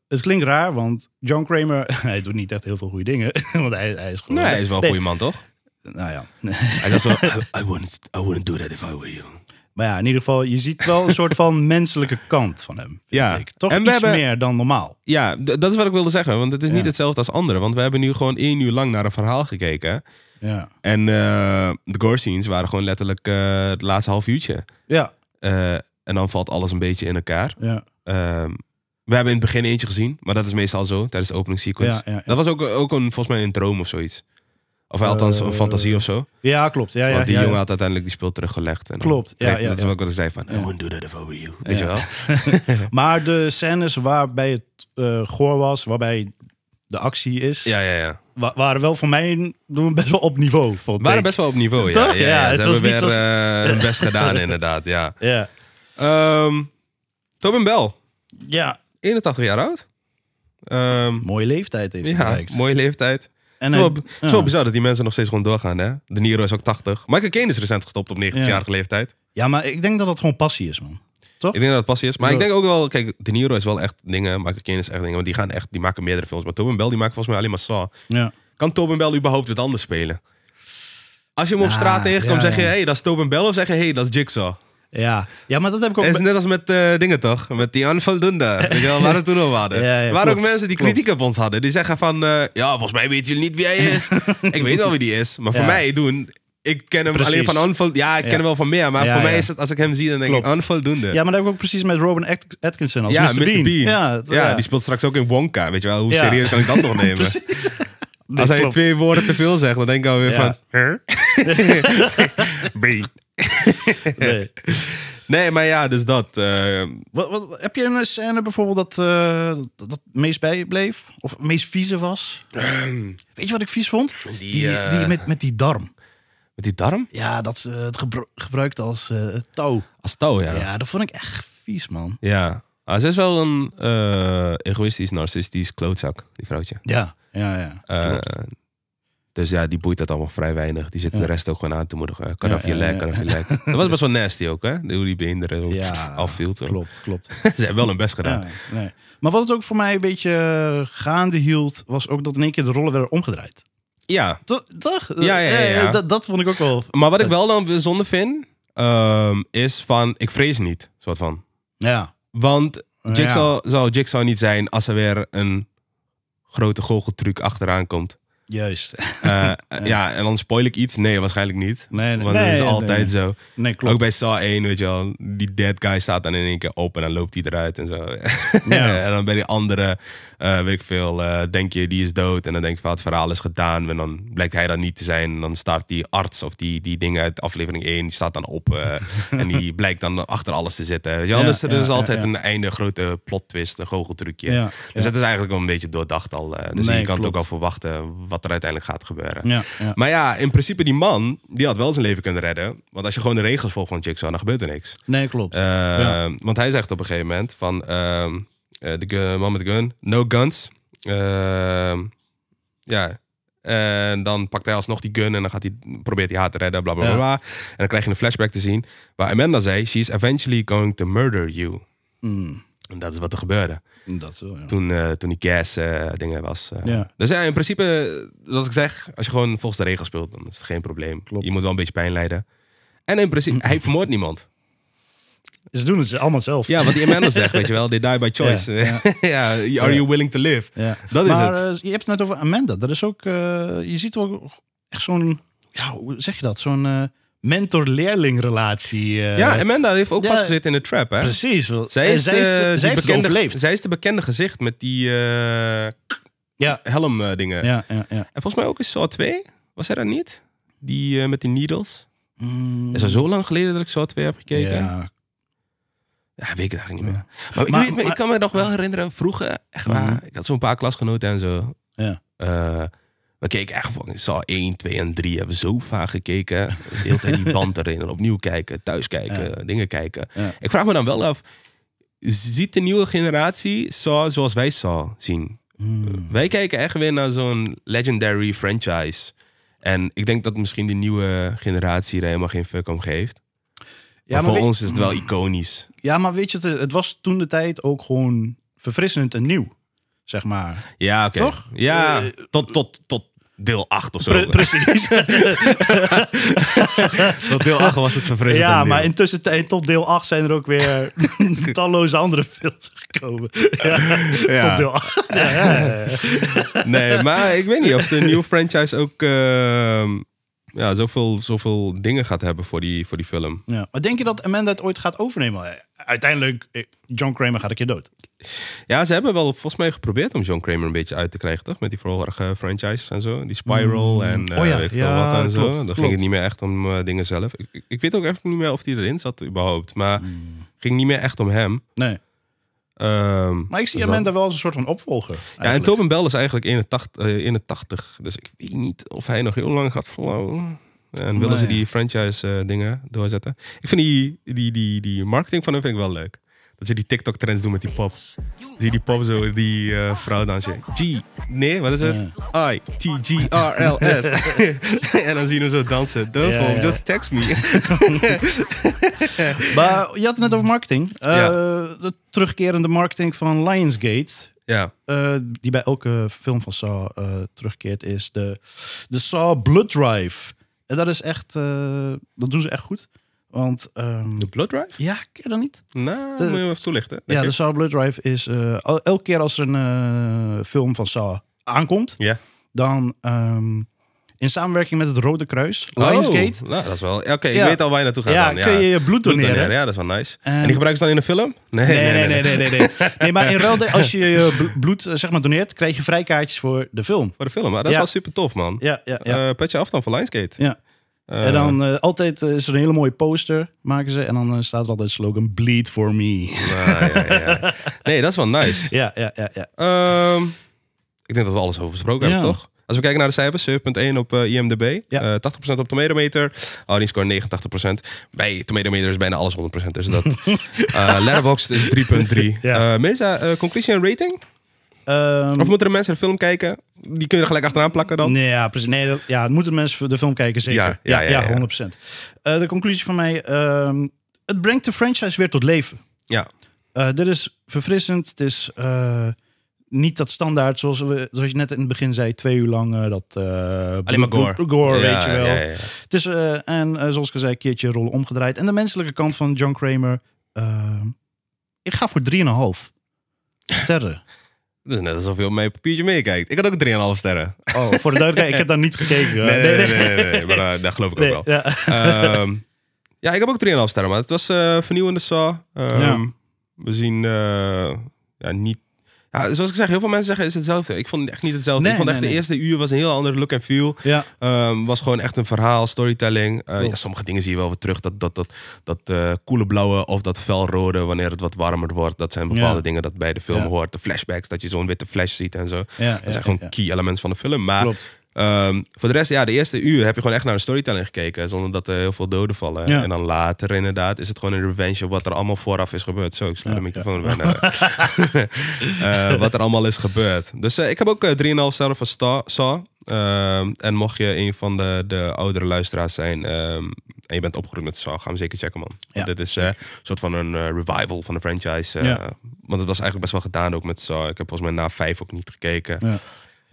het klinkt raar, want John Kramer... hij doet niet echt heel veel goede dingen. want hij, hij is gewoon... Nee, hij is wel een goede man, toch? Nou ja. hij dacht zo... I wouldn't do that if I were you. Maar ja, in ieder geval, je ziet wel een soort van menselijke kant van hem. Ja. Ik. Toch en iets meer dan normaal. Ja, dat is wat ik wilde zeggen. Want het is niet hetzelfde als anderen. Want we hebben nu gewoon één uur lang naar een verhaal gekeken. Ja. En eh, de gore scenes waren gewoon letterlijk eh, het laatste half uurtje. Ja. Eh, en dan valt alles een beetje in elkaar. Ja. Ehm, we hebben in het begin eentje gezien, maar dat is meestal zo tijdens de opening sequence. Ja, dat was ook, ook een, volgens mij een droom of zoiets. Of althans, een eh, fantasie of zo. Ja, klopt. Ja, ja, Want die jongen had uiteindelijk die speel teruggelegd. En klopt. Ja, ja, dat is ook wat ik zei van, I won't do that if I were you. Weet je wel? maar de scènes waarbij het uh, goor was, waarbij de actie is... Ja, ja, ja. waren wel voor mij best wel op niveau. Vond waren best wel op niveau, ja. ja, het was niet... was... Eh, best gedaan, inderdaad, ja. ja. Um, Tobin Bel. Ja. 81 jaar oud. Ehm, mooie leeftijd heeft hij mooie leeftijd. En het, is wel, bizar dat die mensen nog steeds gewoon doorgaan, hè? De Niro is ook 80. Michael Caine recent gestopt op 90-jarige leeftijd. Ja, maar ik denk dat dat gewoon passie is, man. Toch? Ik denk dat het passie is. Maar ik denk ook wel, kijk, De Niro is wel echt dingen, Michael Kenes is echt dingen, want die gaan echt, die maken meerdere films. Maar Tobin Bell, die maakt volgens mij alleen maar Saw. Ja. Kan Toben Bell überhaupt wat anders spelen? Als je hem op straat tegenkomt, zeg je, hé, hey, dat is Tobin Bell of zeg je, hé, hey, dat is Jigsaw? Ja. ja, maar dat heb ik ook... Het is net als met eh, dingen toch? Met die onvoldoende. weet je wel, waar we toen al waren. waren ook mensen die kritiek op ons hadden. Die zeggen van, eh, ja, volgens mij weten jullie niet wie hij is. ik weet wel wie die is, maar voor mij doen... Ik ken hem alleen van Anvald. Ja, ik ken hem wel van meer. Maar voor mij is het, als ik hem zie, dan denk ik onvoldoende. Ja, maar dat heb ik ook precies met Robin Atkinson als ja, Mr. Bean. Ja, die speelt straks ook in Wonka. Weet je wel, hoe serieus kan ik dat nog nemen? als hij twee woorden te veel zegt, dan denk ik alweer van... Huh? Bean. nee. Nee, maar ja, dus dat. Eh, wat, wat, heb je een scène bijvoorbeeld dat, uh, eh, dat, dat meest bijbleef? Of meest vieze was? Ehm. Weet je wat ik vies vond? Die, die, eh, met, met die darm. Met die darm? Ja, dat ze het gebruikt als touw. Als touw, ja. Ja, dat vond ik echt vies, man. Ja. Ah, ze is wel een egoïstisch, narcistisch klootzak, die vrouwtje. Ja, ja, ja. Dus ja, die boeit dat allemaal vrij weinig. Die zit de rest ook gewoon aan te moedigen. kan lek, je lek. Dat was best wel nasty ook, hè? Hoe die beenderen ja, afviel. Klopt, klopt. Ze hebben wel hun best gedaan. nee. Maar wat het ook voor mij een beetje eh, gaande hield, was ook dat in één keer de rollen werden omgedraaid. Ja. Toch? Ja, ja, ja. Eh, dat, vond ik ook wel... Maar wat ik wel dan bijzonder vind, ehm, is van, ik vrees niet, soort van. Ja. Want Jigsaw zou Jigsaw niet zijn als er weer een grote goocheltruc achteraan komt. Juist. Eh, eh, ja. en dan spoil ik iets? Nee, waarschijnlijk niet. Nee, nee. Want nee, dat is altijd zo. Nee, klopt. Ook bij Saw 1, weet je wel, die dead guy staat dan in één keer open en dan loopt hij eruit en zo. Ja. en dan bij die andere, eh, weet ik veel, denk je die is dood en dan denk je van verhaal is gedaan en dan blijkt hij dat niet te zijn. En dan staat die arts of die, die ding uit aflevering 1, die staat dan op en die blijkt dan achter alles te zitten. Weet je wel? Ja, dus er is altijd een einde grote plot twist, een goocheltrucje. dus het is eigenlijk wel een beetje doordacht al. dus je kan het ook al verwachten wat er uiteindelijk gaat gebeuren. Maar ja, in principe die man, die had wel zijn leven kunnen redden. Want als je gewoon de regels volgt van Jigsaw, dan gebeurt er niks. Nee, klopt. Eh, want hij zegt op een gegeven moment van, ehm, eh, de man met de gun, no guns. Ehm, ja, en dan pakt hij alsnog die gun en dan gaat hij, probeert hij haar te redden, bla bla bla, En dan krijg je een flashback te zien waar Amanda zei, she's eventually going to murder you. Mm. En dat is wat er gebeurde. Dat zo, ja. toen, eh, toen die gas eh, dingen was. Eh. ja. Dus ja, in principe, zoals ik zeg, als je gewoon volgens de regels speelt, dan is het geen probleem. Klopt. Je moet wel een beetje pijn lijden. En in principe, hij vermoordt niemand. Ze doen het allemaal zelf. Ja, wat die Amanda zegt, weet je wel. They die by choice. Ja, ja. are you willing to live? Dat is maar, het. je hebt het net over Amanda. Dat is ook, je ziet ook echt zo'n, ja, hoe zeg je dat? Zo'n mentor-leerling-relatie. Eh, ja, Amanda heeft ook ja, vastgezeten in de trap, hè? Precies. Zij is, zij is, eh, zij is bekende, zij is de bekende gezicht met die uh, ja. helm-dingen. Ja, ja, ja, En volgens mij ook is Saw 2, was hij dat niet? Die met die needles. Mm. Is dat zo lang geleden dat ik Saw 2 heb gekeken? Ja. Ja, weet ik het eigenlijk niet meer. Maar, ik, kan me nog wel herinneren, vroeger, echt waar, mhm. ik had zo'n paar klasgenoten en zo. Ja. We keken echt van zal 1, 2 en 3 hebben zo vaak gekeken. De hele tijd die band erin en opnieuw kijken, thuis kijken, dingen kijken. Ik vraag me dan wel af, ziet de nieuwe generatie zo zoals wij Saw zien? Hmm. Wij kijken echt weer naar zo'n legendary franchise. En ik denk dat misschien de nieuwe generatie er helemaal geen fuck om geeft. Ja, maar, voor ons is het wel iconisch. Ja, maar weet je, het was toen de tijd ook gewoon verfrissend en nieuw. Zeg maar. Ja, oké. Toch? Ja, eh, tot, tot, tot deel 8 of zo. precies. tot deel 8 was het verfrissend. Ja, maar intussen tot deel 8 zijn er ook weer talloze andere films gekomen. ja, Tot deel 8. nee, maar ik weet niet of de nieuwe franchise ook... Ehm, ja, zoveel, zoveel dingen gaat hebben voor die, voor die film. Ja. Maar denk je dat Amanda het ooit gaat overnemen? uiteindelijk, eh, John Kramer gaat een keer dood. Ja, ze hebben wel volgens mij geprobeerd om John Kramer een beetje uit te krijgen, toch? Met die vorige franchise en zo. Die Spiral mm. en eh, oh, ja. wat en zo. Dan ging het niet meer echt om eh, dingen zelf. Ik, ik, weet ook even niet meer of hij erin zat überhaupt. Maar mm. ging niet meer echt om hem. Nee. Ehm, maar ik zie dus Amanda wel als een soort van opvolger. Ja, en Tobin Bell is eigenlijk 81. 81 dus ik weet niet of hij nog heel lang gaat volhouden. En willen ze nou die franchise eh, dingen doorzetten. Ik vind die, die, die, die marketing van hem vind ik wel leuk. Dat ze die TikTok-trends doen met die pop. Zie die pop zo, die eh, vrouw dansen. G, nee, wat is het? I, T, G, R, L, S. en dan zien we zo dansen. The yeah, just text me. maar je had het net over marketing. Eh, de terugkerende marketing van Lionsgate. Ja. die bij elke film van Saw terugkeert, is de, de Saw Blood Drive. En dat is echt, eh, dat doen ze echt goed. Want, ehm, de Blood Drive? Ja, ken je dat niet? Nou, dat moet je even toelichten. Ja, de Saw Blood Drive is eh, elke keer als er een eh, film van Saw aankomt, ja. dan ehm, in samenwerking met het Rode Kruis, Lionsgate. Oh, nou, dat is wel... Oké, ik weet al waar je naartoe gaat dan. Ja, kun je je bloed doneren. Ja, dat is wel nice. en die gebruiken ze dan in een film? Nee, nee, nee. Nee, nee, nee, maar in ruil, als je je bloed eh, zeg maar, doneert, krijg je vrijkaartjes voor de film. Voor de film, maar ah, dat is wel super tof, man. Ja, ja, uh, petje af dan voor Lionsgate. Ja. Eh. en dan altijd is er een hele mooie poster, maken ze. En dan staat er altijd slogan, bleed for me. ja, ja. Nee, dat is wel nice. ja, ja, ja. ja. Ehm, ik denk dat we alles over besproken hebben, toch? Als we kijken naar de cijfers, 7.1 op eh, IMDb, ja. 80% eh, op Tomatometer. Audience score 89%. Bij Tomatometer is bijna alles 100%, dus dat... Eh, letterboxd is 3.3. ja. Mirza, conclusie en rating? Ehm, of moeten de mensen de film kijken? Die kun je er gelijk achteraan plakken dan? Nee, ja, precies. Nee, ja, moeten mensen de film kijken, zeker. Ja, ja, ja, 100%. de conclusie van mij, ehm, het brengt de franchise weer tot leven. Ja. dit is verfrissend, het is niet dat standaard, zoals, we, zoals je net in het begin zei, twee uur lang eh, dat... Eh, Alleen maar gore. gore ja, weet je wel. Ja, ja, het is, dus, eh, en zoals ik zei, een keertje rollen omgedraaid. En de menselijke kant van John Kramer, ik ga voor 3,5 sterren. dat is net alsof je op mijn papiertje meekijkt. Ik had ook 3,5 sterren. Oh, voor de duidelijkheid, ik heb daar niet gekeken. Nee, nee, nee, maar daar geloof ik ook wel. Ja. Ehm, ja, ik heb ook 3,5 sterren, maar het was vernieuwende Saw. Um, we zien ja, niet ja, zoals ik zeg, heel veel mensen zeggen is hetzelfde. Ik vond het echt niet hetzelfde. ik vond echt de eerste uur was een heel andere look and feel. Ja. Ehm, was gewoon echt een verhaal, storytelling. Eh, ja, sommige dingen zie je wel weer terug. Dat, dat, dat, dat uh, koele blauwe of dat felrode wanneer het wat warmer wordt. Dat zijn bepaalde dingen dat bij de film hoort. De flashbacks, dat je zo'n witte flash ziet en zo. dat zijn gewoon key elements van de film. Maar Klopt. Ehm, voor de rest, ja, de eerste uur heb je gewoon echt naar de storytelling gekeken. Zonder dat er heel veel doden vallen. En dan later inderdaad is het gewoon een revenge op wat er allemaal vooraf is gebeurd. Zo, ik sla de microfoon ja. Eh, wat er allemaal is gebeurd. Dus eh, ik heb ook 3,5 eh, sterren van Star, Saw. Ehm, en mocht je een van de, de oudere luisteraars zijn ehm, en je bent opgegroeid met Saw, ga hem zeker checken man. Dit is een soort van een revival van de franchise. Want het was eigenlijk best wel gedaan ook met Saw. Ik heb volgens mij na vijf ook niet gekeken.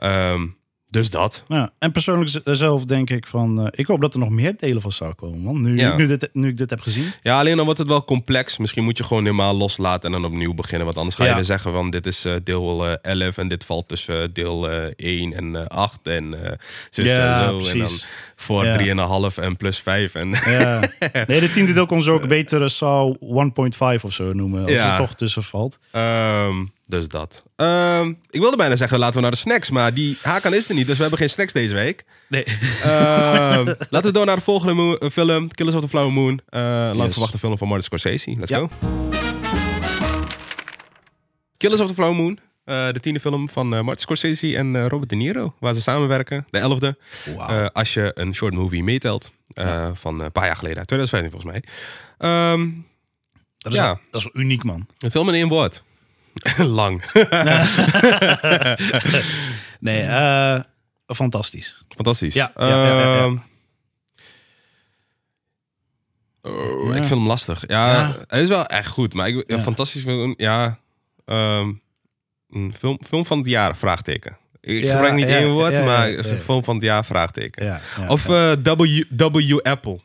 Um, dus dat. Ja, en persoonlijk zelf denk ik van... Eh, ik hoop dat er nog meer delen van zou komen, want Nu, ja. nu, dit, nu ik dit heb gezien. Ja, alleen dan wordt het wel complex. Misschien moet je gewoon helemaal loslaten en dan opnieuw beginnen. Want anders ga je ja. zeggen van... dit is eh, deel 11 eh, en dit valt tussen deel 1 en 8 en zo, ja, en Precies. En dan voor 3,5 en plus 5. En ja. Nee, de tiende deel kon ze ook beter zou 1.5 of zo noemen. Als het toch tussen valt. Ehm, dus dat. Ehm, ik wilde bijna zeggen, laten we naar de snacks. Maar die Hakan is er niet, dus we hebben geen snacks deze week. Nee. Ehm, laten we door naar de volgende eh, film. Killers of the Flower Moon. Uh, lang verwachte film van Martin Scorsese. Let's go. Killers of the Flower Moon. Eh, de tiende film van uh, Martin Scorsese en eh, Robert De Niro, waar ze samenwerken. De elfde. Wow. als je een short movie meetelt. Van een paar jaar geleden, 2015 volgens mij. Ehm, dat, is ja. dat is uniek, man. Een film in één woord. Lang. nee, fantastisch. Fantastisch. Ehm, ja, oh, Ik vind hem lastig. Ja, Het is wel echt goed, maar ik, fantastisch. Ja. Ehm, een film, film van het jaar, vraagteken. Ik ja, gebruik niet één woord, maar film van het jaar, vraagteken. of eh, w, Apple.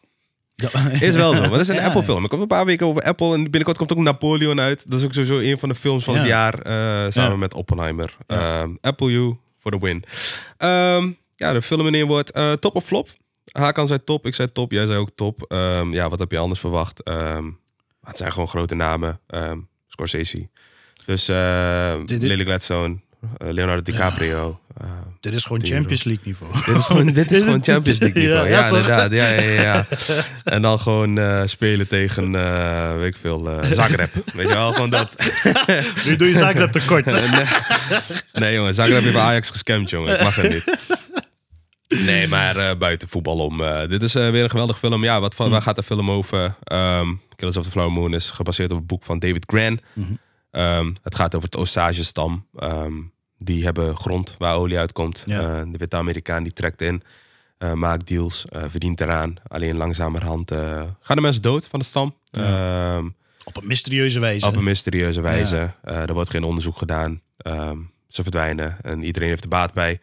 Is wel zo, want dat is een Apple film. Ik heb een paar weken over Apple en binnenkort komt ook Napoleon uit. Dat is ook sowieso een van de films van het jaar, eh, samen met Oppenheimer. Ehm, Apple U for the win. Ehm, ja, de film in één woord. Eh, top of flop? Hakan zei top, ik zei top, jij zei ook top. Ehm, ja, wat heb je anders verwacht? het zijn gewoon grote namen. Scorsese, dus uh, Lily Gladstone, eh, Leonardo DiCaprio. Eh, dit is gewoon Champions League niveau. Dit is gewoon, dit is gewoon Champions League niveau. ja, ja, ja inderdaad. Ja, ja, ja. en dan gewoon spelen tegen, weet ik veel, Zagreb. Weet je wel, gewoon dat. nu doe je Zagreb tekort. nee, nee, jongen, Zagreb heeft Ajax gescamd, jongen. Ik mag het niet. Nee, maar buiten voetbal om. dit is weer een geweldig film. Ja, wat, van, waar mm. gaat de film over? Um, Killers of the Flower Moon is gebaseerd op een boek van David Gran. Mhm. Ehm, het gaat over het Osage-stam. Ehm, die hebben grond waar olie uitkomt. Ja. Eh, de witte Amerikaan die trekt in, eh, maakt deals, eh, verdient eraan. Alleen langzamerhand gaan de mensen dood van de stam. Ehm, op een mysterieuze wijze. Op een mysterieuze wijze. er wordt geen onderzoek gedaan. ze verdwijnen en iedereen heeft er baat bij.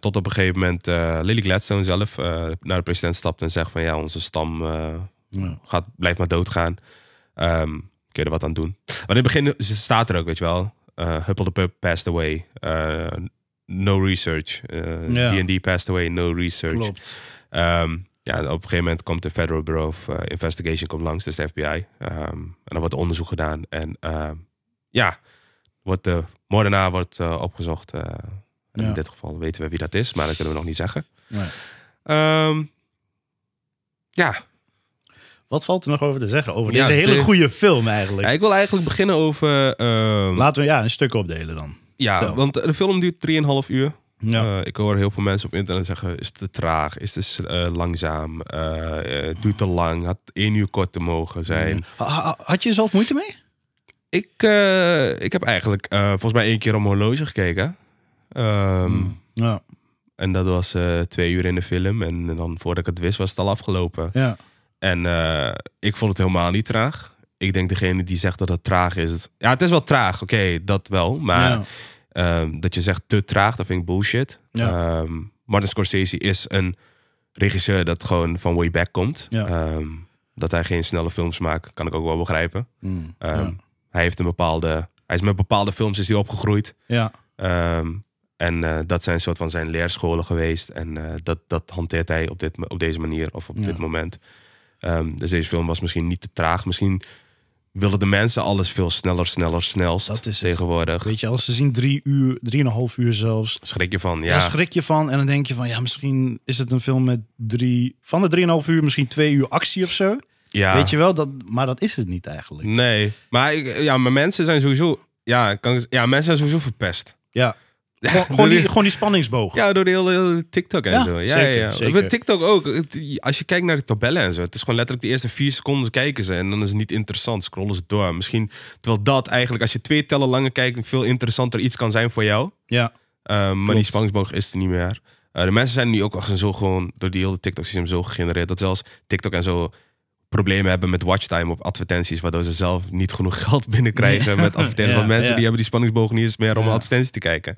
tot op een gegeven moment Lily Gladstone zelf naar de president stapt en zegt van ja, onze stam gaat, blijft maar doodgaan. Um, kun je wat aan doen. Maar in het begin staat er ook, weet je wel. Uh, eh, Huppel de Pup passed away. Eh, no research. D&D eh, passed away, no research. Klopt. Ehm, ja, op een gegeven moment komt de Federal Bureau of Investigation komt langs, dus de FBI. Ehm, en dan wordt onderzoek gedaan. En ehm, ja, wordt de moordenaar wordt, opgezocht. In dit geval weten we wie dat is, maar dat kunnen we nog niet zeggen. Nee. ja, wat valt er nog over te zeggen over deze hele goede film eigenlijk? Ja, ik wil eigenlijk beginnen over... Ehm, Laten we ja, een stuk opdelen dan. Ja, want de film duurt 3,5 uur. Ja. Eh, ik hoor heel veel mensen op internet zeggen: is te traag, is het eh, langzaam, uh, duurt te lang, had één uur kort te mogen zijn. Mm. had je zelf moeite mee? Ik, ik heb eigenlijk volgens mij één keer om horloge gekeken. Ehm, mm. ja. En dat was twee uur in de film. En dan voordat ik het wist, was het al afgelopen. Ja. En eh, ik vond het helemaal niet traag. Ik denk degene die zegt dat het traag is. ja, het is wel traag, oké, dat wel. Maar ehm, dat je zegt te traag, dat vind ik bullshit. Ja. Ehm, Martin Scorsese is een regisseur dat gewoon van way back komt. Ehm, dat hij geen snelle films maakt, kan ik ook wel begrijpen. Hmm. Hij heeft een bepaalde. Hij is met bepaalde films is hij opgegroeid. Ja. En eh, dat zijn een soort van zijn leerscholen geweest. En eh, dat, dat hanteert hij op, dit, op deze manier of op dit moment. Ehm, dus deze film was misschien niet te traag. Misschien willen de mensen alles veel sneller, sneller, snelst tegenwoordig. Weet je, als ze zien drie uur, drieënhalf uur zelfs. Schrik je van, ja. schrik je van. En dan denk je van, ja, misschien is het een film met drie... Van de drieënhalf uur misschien twee uur actie of zo. Ja. Weet je wel, dat, maar dat is het niet eigenlijk. Nee, maar, ja, maar mensen zijn sowieso... Ja, kan, ja, mensen zijn sowieso verpest. Ja. Gewoon, die, gewoon die spanningsboog. Ja, door de hele TikTok en ja, zo. Ja, zeker, ja. TikTok ook. Als je kijkt naar de tabellen en zo. Het is gewoon letterlijk de eerste vier seconden kijken ze. En dan is het niet interessant. Scrollen ze door. Misschien, terwijl dat eigenlijk, als je twee tellen langer kijkt, veel interessanter iets kan zijn voor jou. Ja. Ehm, maar die spanningsboog is er niet meer. Eh, de mensen zijn nu ook zo gewoon door die hele TikTok-systeem zo gegenereerd. Dat zelfs TikTok en zo problemen hebben met watchtime op advertenties, waardoor ze zelf niet genoeg geld binnenkrijgen met advertenties. Want mensen die hebben die spanningsbogen niet eens meer om advertenties te kijken.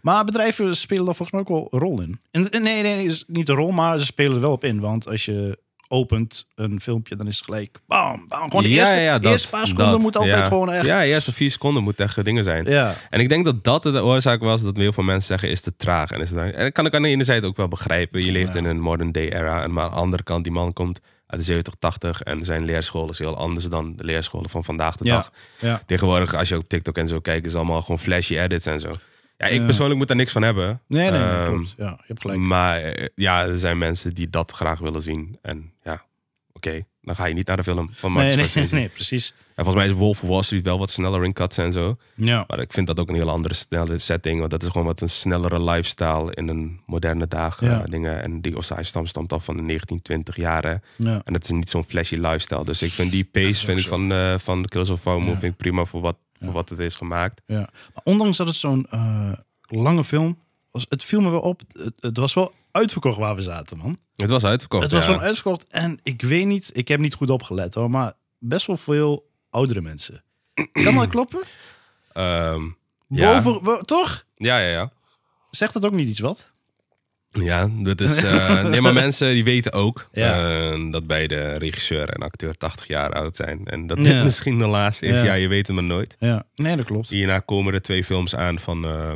Maar bedrijven spelen daar volgens mij ook wel een rol in. En, nee, nee, is niet een rol, maar ze spelen er wel op in. Want als je opent een filmpje, dan is het gelijk bam, bam Gewoon de ja, eerste, ja, dat, eerste paar seconden dat, moet altijd ja. gewoon echt... Ja, eerste vier seconden moet echt dingen zijn. Ja. En ik denk dat dat de oorzaak was dat heel veel mensen zeggen is te traag. En, is te traag. en dat kan ik aan de ene zijde ook wel begrijpen. Je leeft in een modern day era. En maar aan de andere kant, die man komt de 70, 80. En zijn leerscholen is heel anders dan de leerscholen van vandaag de ja, dag. Tegenwoordig, als je op TikTok en zo kijkt, is allemaal gewoon flashy edits en zo. Ja, ik persoonlijk moet daar niks van hebben. Nee, nee, nee um, ja, je hebt gelijk. Maar eh, ja, er zijn mensen die dat graag willen zien. En ja, oké dan ga je niet naar de film van Martin nee, nee, nee, precies. En volgens mij is Wolf of Wall Street wel wat sneller in cuts en zo. Ja. Maar ik vind dat ook een heel andere snelle setting. Want dat is gewoon wat een snellere lifestyle in een moderne dagen. dingen. En die Osai stam stamt al van de 1920 jaren. Ja. En dat is niet zo'n flashy lifestyle. Dus ik vind die pace vind ik van, uh, van Kills of Foam ja. vind ik prima voor wat, voor wat het is gemaakt. Ja. Maar ondanks dat het zo'n eh, lange film was, het viel me wel op. het was wel uitverkocht waar we zaten, man. Het was uitverkocht. Het was wel uitverkocht. En ik weet niet, ik heb niet goed opgelet hoor, maar best wel veel oudere mensen. kan dat kloppen? Ehm, Boven, toch? Ja, ja, ja. Zegt dat ook niet iets wat? Ja, dat is. Eh, nee, maar mensen die weten ook eh, dat beide regisseur en acteur 80 jaar oud zijn. En dat dit misschien de laatste is. Ja, je weet het maar nooit. Ja, nee, dat klopt. Hierna komen er twee films aan van. Eh,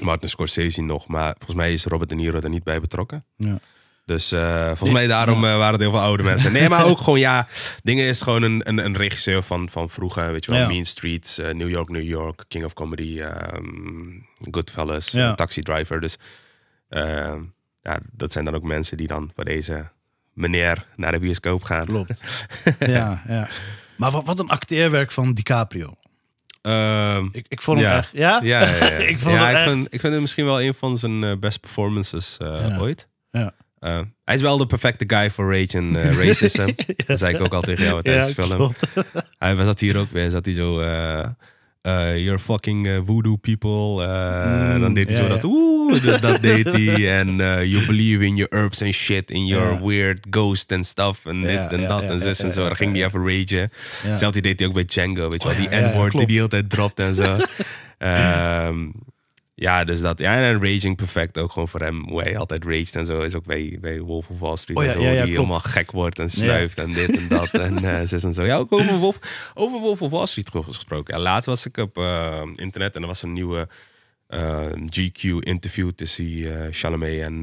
Martin Scorsese nog. Maar volgens mij is Robert De Niro er niet bij betrokken. Ja. Dus eh, volgens mij daarom eh, waren het heel veel oude mensen. Nee, maar ook gewoon ja, dingen is gewoon een, een, een regisseur van, van vroeger. Weet je wel, Mean Streets, eh, New York, New York, King of Comedy, um, Goodfellas, Taxi Driver. Dus ehm, ja, dat zijn dan ook mensen die dan voor deze meneer naar de bioscoop gaan. Klopt. ja, ja. Maar wat, wat een acteerwerk van DiCaprio. Ehm, ik, ik vond hem echt. Ja? Ja, ja, ja. ik vond hem ik, vind, ik vind hem misschien wel een van zijn eh, best performances eh, ooit. Ja. Ehm, hij is wel de perfecte guy voor rage en uh, racism. dat zei ik ook al tegen jou tijdens de film. hij zat hier ook weer, zat hij zo uh, you're fucking uh, voodoo people. Uh, dan deed hij zo dat, oeh, dat, deed hij. En you believe in your herbs and shit, in your weird ghost and stuff. En dit en dat en zus en zo. Dan ging hij even ragen. Hetzelfde deed hij ook bij Django, Die n die die altijd dropt en zo. um, Ja, dus dat. Ja, en Raging Perfect ook gewoon voor hem. Hoe hij altijd raged en zo. Is ook bij, bij Wolf of Wall Street. Oh zo, die helemaal gek wordt en snuift en dit en dat. en uh, en zo. Ja, ook over Wolf, over Wolf of Wall Street gesproken. Ja, laatst was ik op eh, internet en er was een nieuwe eh, GQ-interview tussen Chalamet en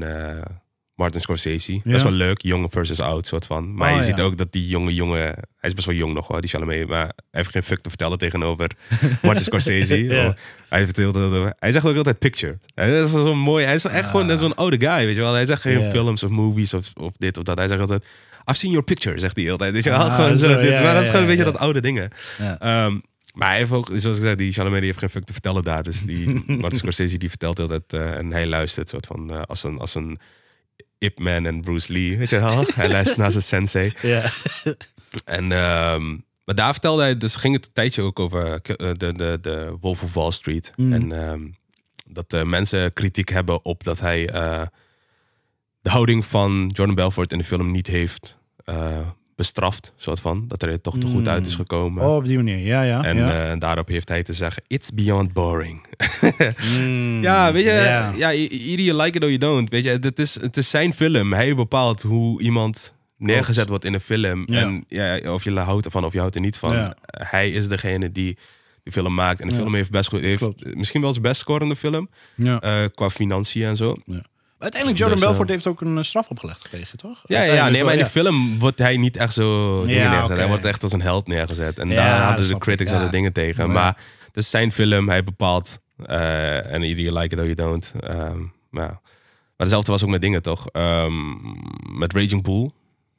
Martin Scorsese. Dat is wel leuk, jonge versus oud soort van. Maar oh, je ziet ook dat die jonge jongen, hij is best wel jong nog hoor, die Chalamet, maar hij heeft geen fuck te vertellen tegenover Martin Scorsese. ja. Oh, hij, vertelt, eh, hij zegt ook altijd picture. Hij is zo'n mooi, hij is echt gewoon ah. zo'n oude guy, weet je wel. Hij zegt geen films of movies of, of dit of dat. Hij zegt altijd, I've seen your picture, zegt hij altijd. Dus je ah, gewoon maar dat is gewoon een beetje dat oude dingen. Ehm, maar hij heeft ook, zoals ik zei, die Chalamet die heeft geen fuck te vertellen daar. Dus die Martin Scorsese die vertelt altijd uh, en hij luistert soort van eh, als een... Als een Ip Man en Bruce Lee, weet je wel? hij luistert naar zijn sensei. Ja. En, ehm, maar daar vertelde hij, dus ging het een tijdje ook over eh, de, de, de Wolf of Wall Street. Mm. En ehm, dat eh, mensen kritiek hebben op dat hij eh, de houding van Jordan Belfort in de film niet heeft eh bestraft, soort van. Dat er toch te goed uit is hmm. gekomen. Oh, op die manier, ja, ja. En eh, daarop heeft hij te zeggen, it's beyond boring. Hmm, ja, weet je, ja, either you like it or you don't. Weet je, het is, het is zijn film. Hij bepaalt hoe iemand neergezet wordt in een film. En ja, of je houdt ervan of je houdt er niet van. Hij is degene die de film maakt. En de film heeft best goed, heeft misschien wel zijn best scorende film. Eh, qua financiën en zo uiteindelijk, Jordan dus, eh, Belfort heeft ook een eh, straf opgelegd gekregen, toch? Ja, ja nee, maar in de film wordt hij niet echt zo neergezet. Hij wordt echt als een held neergezet. En daar hadden de critics alle dingen tegen. Maar het is zijn film, hij bepaalt. Eh, en either you like it or you don't. Um, ehm, maar, maar hetzelfde was ook met dingen, toch? Um, met Raging Bull.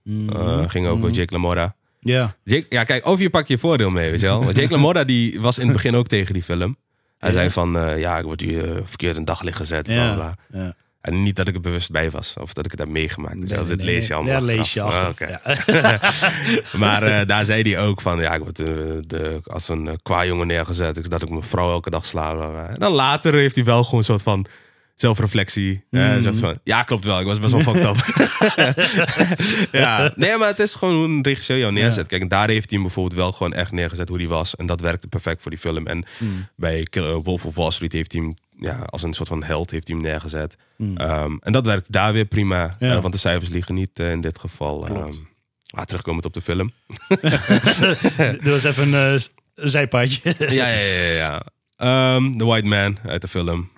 Mm -hmm. ging over mm Jake LaMotta. Ja. Yeah. ja, kijk, of je pak je voordeel mee, weet je wel. Want Jake LaMotta die was in het begin ook tegen die film. Hij zei van, ja, ik word hier verkeerd een dag liggen gezet, yeah. bla bla. En niet dat ik er bewust bij was of dat ik het daar meegemaakt. Nee, dat lees je allemaal. Ja, lees je ah, achteraf. ja. maar eh, daar zei hij ook van, ja, ik word eh, de, als een uh, eh, neergezet. jongen neergezet. Dat ik mijn vrouw elke dag sla. En dan later heeft hij wel gewoon een soort van zelfreflectie. Mm. van, ja, klopt wel. Ik was best wel fucked up. ja, nee, maar het is gewoon hoe een regisseur jou neerzet. Kijk, daar heeft hij hem bijvoorbeeld wel gewoon echt neergezet hoe hij was. En dat werkte perfect voor die film. En mm. bij Wolf of Wall Street heeft hij hem ja, als een soort van held heeft hij hem neergezet. Hmm. Ehm, en dat werkt daar weer prima, want de cijfers liggen niet eh, in dit geval. Ehm, ah, terugkomend op de film. dat was even eh, een zijpadje ja, ja, ja. ja. Um, The White Man uit de film.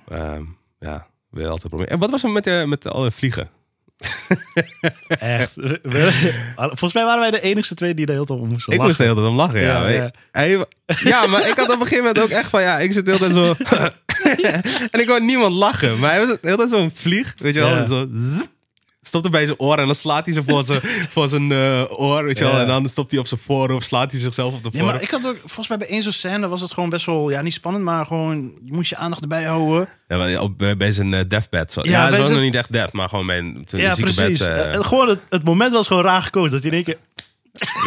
ja, weer altijd probleem. En wat was er met, eh, met alle vliegen? Echt. Volgens mij waren wij de enigste twee die de hele tijd om moesten ik lachen. Ik moest de hele tijd om lachen, ja. Ja, ja, maar ik had op een gegeven moment ook echt van, ja, ik zit de hele tijd zo... en ik hoor niemand lachen, maar hij was de hele tijd zo'n vlieg, weet je wel. Zo stopt hij bij zijn oor en dan slaat hij ze voor zijn, voor zijn eh, oor, weet je wel. En dan stopt hij op zijn voorhoofd, slaat hij zichzelf op de voorhoofd. Ja, maar ik had ook, volgens mij bij één zo'n scène was het gewoon best wel, ja, niet spannend, maar gewoon, je moest je aandacht erbij houden. Ja, bij zijn eh, deathbed. Zo. Ja, ja was nog niet echt death, maar gewoon bij een, ja, precies. Eh. gewoon het, het moment was gewoon raar gekozen, dat hij in één keer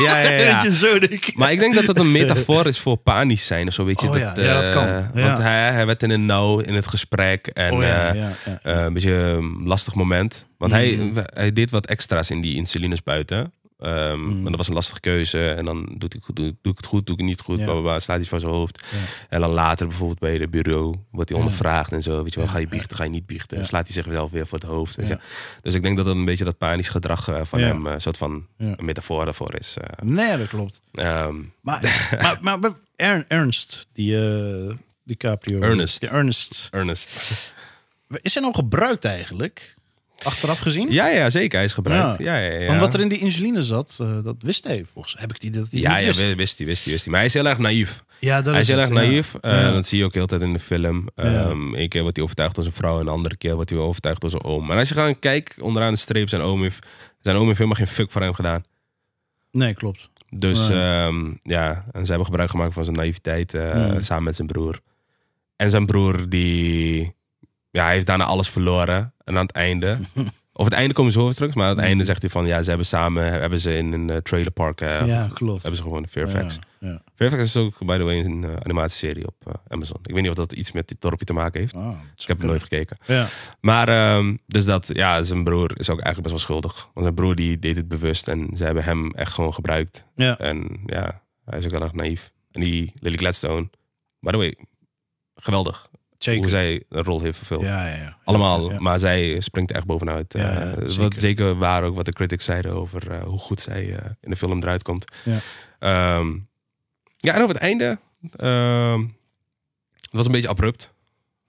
ja, ja, ja. Maar ik denk dat dat een metafoor is voor panisch zijn of zo, weet je. Oh dat, ja. dat eh, kan. Want hij, werd in een nauw in het gesprek en oh eh, eh, een beetje een ehm, lastig moment. Want mm. hij, hij deed wat extra's in die insulines buiten Um, Maar dat was een lastige keuze. En dan doe ik, doe, ik het goed, doe ik het niet goed. Ja. Blablabla, staat iets van zijn hoofd. En dan later bijvoorbeeld bij de bureau wordt hij ondervraagd en zo. Weet je wel, ga je biechten, ga je niet biechten. En slaat hij zichzelf weer voor het hoofd. Dus ik denk dat dat een beetje dat panisch gedrag eh, van hem een eh, soort van metafoor daarvoor is. Eh. nee, dat klopt. Ehm. maar, maar, maar, Ernst, die uh, DiCaprio. Ernest. Die Ernest. Is hij nou gebruikt eigenlijk? Achteraf gezien? Ja, ja, zeker. Hij is gebruikt. Ja. Ja, ja, Want wat er in die insuline zat, eh, dat wist hij volgens Heb ik die dat hij ja, wist? Ja, wist hij, wist hij, wist hij. Maar hij is heel erg naïef. Ja, dat hij is heel erg naïef. Eh, dat zie je ook heel tijd in de film. Um, ehm, Eén keer wordt hij overtuigd door zijn vrouw en de andere keer wordt hij overtuigd door zijn oom. En als je gaat kijken, onderaan de streep zijn oom heeft, zijn oom heeft helemaal geen fuck voor hem gedaan. Nee, klopt. Dus um, ja, en ze hebben gebruik gemaakt van zijn naïviteit eh, mm. samen met zijn broer. En zijn broer die, ja, hij heeft daarna alles verloren. En aan het einde, of het einde komen ze over terug, maar aan het einde mhm. zegt hij van ja, ze hebben samen, hebben ze in een eh, trailerpark. Uh, ja, klopt. Hebben ze gewoon Fairfax. Ja, Fairfax is ook, by the way, een eh, animatieserie op Amazon. Ik weet niet of dat iets met dit dorpje te maken heeft. Dus ik heb het nooit gekeken. Ja. Maar ehm, dus dat, ja, zijn broer is ook eigenlijk best wel schuldig. Want zijn broer die deed het bewust en ze hebben hem echt gewoon gebruikt. Ja. En ja, hij is ook heel erg naïef. En die Lily Gladstone, by the way, geweldig. Hoe zij een rol heeft vervuld. Ja, ja, ja. Allemaal, maar zij springt echt bovenuit. Eh, zeker. Wat zeker waar ook wat de critics zeiden over eh, hoe goed zij eh, in de film eruit komt. Ja, ehm, en op het einde. Um, het was een beetje abrupt.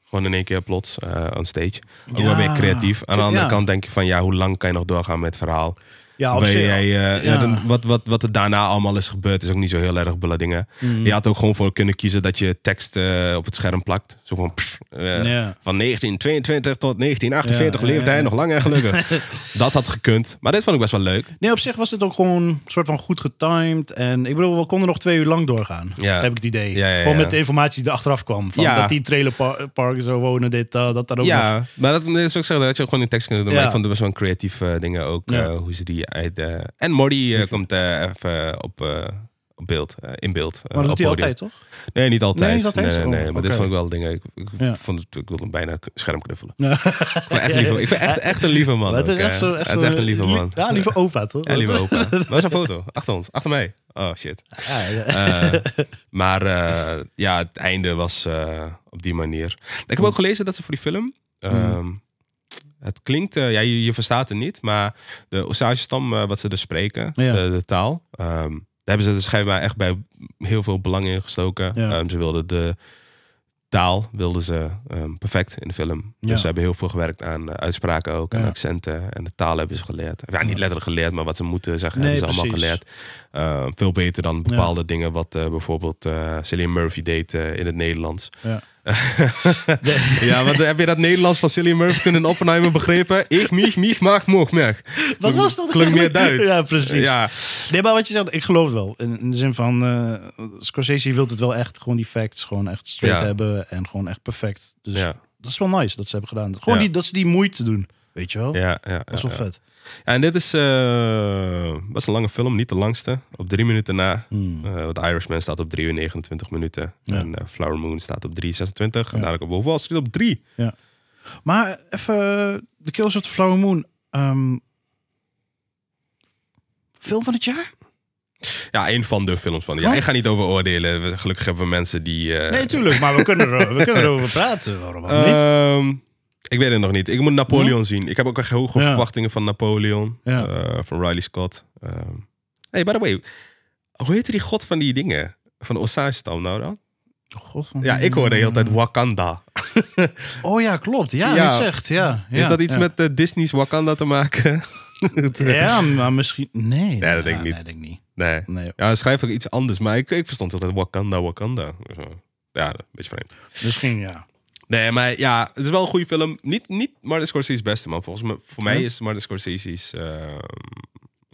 Gewoon in één keer plots, uh, on stage. Ook ja. wel weer creatief. Aan de andere kant denk je van, ja, hoe lang kan je nog doorgaan met het verhaal? Ja, op zich. Eh, ja. wat, wat, wat er daarna allemaal is gebeurd, is ook niet zo heel erg bulle dingen. Mhm. Je had ook gewoon voor kunnen kiezen dat je tekst eh, op het scherm plakt. Zo van, eh, van 1922 tot 1948 leefde hij nog lang en gelukkig. dat had gekund. Maar dit vond ik best wel leuk. Nee, op zich was het ook gewoon een soort van goed getimed. En ik bedoel, we konden nog twee uur lang doorgaan. Heb ik het idee. Gewoon met de informatie die er achteraf kwam. Van Dat die trailerparken zo wonen, dit, dat dat ook Ja, maar dat, is ook zo dat je ook gewoon in tekst kunt doen. van ik vond het best wel creatieve dingen ook, hoe ze die eh, en Morty eh, komt eh, even op, op beeld, in beeld. maar dat doet hij altijd, toch? Nee, niet altijd. Nee, oh, maar dit vond ik wel dingen. Ik, vond het, ik wilde bijna scherm knuffelen. Maar echt ik ben echt, echt een lieve man. Dat is echt, zo, echt, een lieve man. ja, lieve opa, toch? Ja, lieve opa. Waar is een foto? Achter ons, achter mij. Oh shit. ja. maar ja, het einde was op die manier. Ik heb ook gelezen dat ze voor die film. Mm. Ehm, het klinkt, eh, ja, je, je, verstaat het niet, maar de Osage-stam, eh, wat ze dus spreken, de, taal, ehm, daar hebben ze dus schijnbaar echt bij heel veel belang in gestoken. Ehm, ze wilden de taal wilden ze ehm, perfect in de film. Dus ze hebben heel veel gewerkt aan eh, uitspraken ook, en accenten en de taal hebben ze geleerd. Ja, niet letterlijk geleerd, maar wat ze moeten zeggen hebben ze allemaal geleerd. veel beter dan bepaalde dingen wat bijvoorbeeld Celine Murphy deed in het Nederlands. Ja. ja, wat heb je dat Nederlands van Silly Murphy toen in Oppenheimer begrepen? Ik, mich, mich, mag, moch Wat was dat? Klinkt meer Duits. Ja, precies. Ja. Nee, maar wat je zegt, ik geloof het wel. In, de zin van, uh, Scorsese wilt het wel echt, gewoon die facts, gewoon echt straight hebben en gewoon echt perfect. Dus ja. dat is wel nice dat ze hebben gedaan. Gewoon die, dat ze die moeite doen, weet je wel? Ja, ja. Dat is wel vet en dit is, was eh, een lange film, niet de langste. Op drie minuten na. Hmm. Uh, The Irishman staat op 3 uur 29 minuten. En eh, Flower Moon staat op 3.26. En dadelijk op Wall Street op 3. Ja. Maar even, de Kills of Flower Moon. Ehm, film van het jaar? Ja, een van de films van het jaar. Oh. Ik ga niet over oordelen. Gelukkig hebben we mensen die... Nee, tuurlijk. maar we kunnen, we kunnen erover praten. Waarom niet? Ehm, ik weet het nog niet. Ik moet Napoleon zien. Ik heb ook echt hoge ja. verwachtingen van Napoleon. Eh, van Riley Scott. Uh, hey, by the way. Hoe heet die god van die dingen? Van Osage-stam nou dan? ja, ik hoorde de tijd Wakanda. oh ja, klopt. Ja, ja. zegt. Ja, Heeft dat iets met eh, Disney's Wakanda te maken? Eh, ja, maar misschien... Nee. Nee, dat denk ik niet. Nee, Ja, schrijf ik iets anders. Maar ik, ik verstond altijd Wakanda, Wakanda. Ja, een beetje vreemd. Misschien, ja. Nee, maar ja, het is wel een goede film. Niet, niet Martin Scorsese's beste, man. Volgens mij, voor mij is Martin Scorsese's uh, ehm,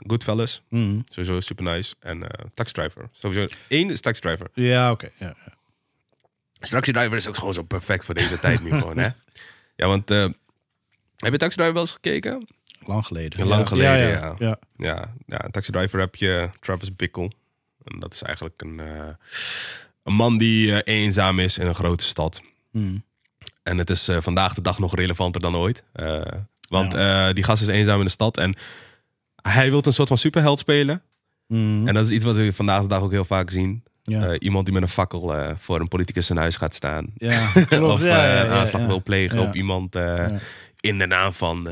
Goodfellas. Mhm. Sowieso super nice. En uh, eh, Tax Driver. Sowieso één is Tax Driver. Ja, oké. Okay. Ja, Taxi Driver is ook gewoon zo perfect voor deze tijd nu gewoon, hè? Ja, want eh, heb je Taxi Driver wel eens gekeken? Lang geleden. lang geleden, ja. Ja, ja. ja. Taxi Driver heb je Travis Bickle. En dat is eigenlijk een, eh, een man die eenzaam is in een grote stad. Mm. En het is eh, vandaag de dag nog relevanter dan ooit. Eh, want eh, die gast is eenzaam in de stad en hij wil een soort van superheld spelen. Mhm. En dat is iets wat we vandaag de dag ook heel vaak zien. iemand die met een fakkel voor een politicus in huis gaat staan. Ja, of ja, een aanslag wil plegen op iemand in de naam van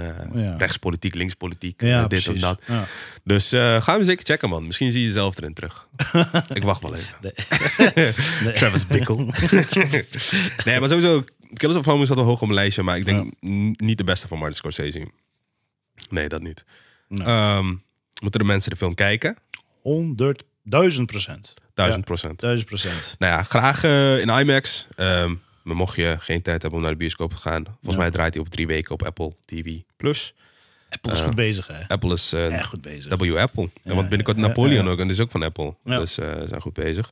rechtspolitiek, linkspolitiek, dit of dat. Dus ga hem zeker checken, man. Misschien zie je jezelf erin terug. Ik wacht wel even. Nee. Travis Bickle. nee, maar sowieso Killers of Homie staat wel hoog op mijn lijstje, maar ik denk niet de beste van Martin Scorsese. Nee, dat niet. Ehm, moeten de mensen de film kijken? 100.000 1000 procent. 1000 procent. 1000 procent. Nou ja, graag eh, in IMAX. maar ehm, mocht je geen tijd hebben om naar de bioscoop te gaan, volgens mij draait hij op drie weken op Apple TV Plus. Apple is eh, goed bezig, hè? Apple is eh, Echt goed bezig. W Apple. Ja, Want binnenkort Napoleon ook en die is ook van Apple. Dus ze zijn goed bezig.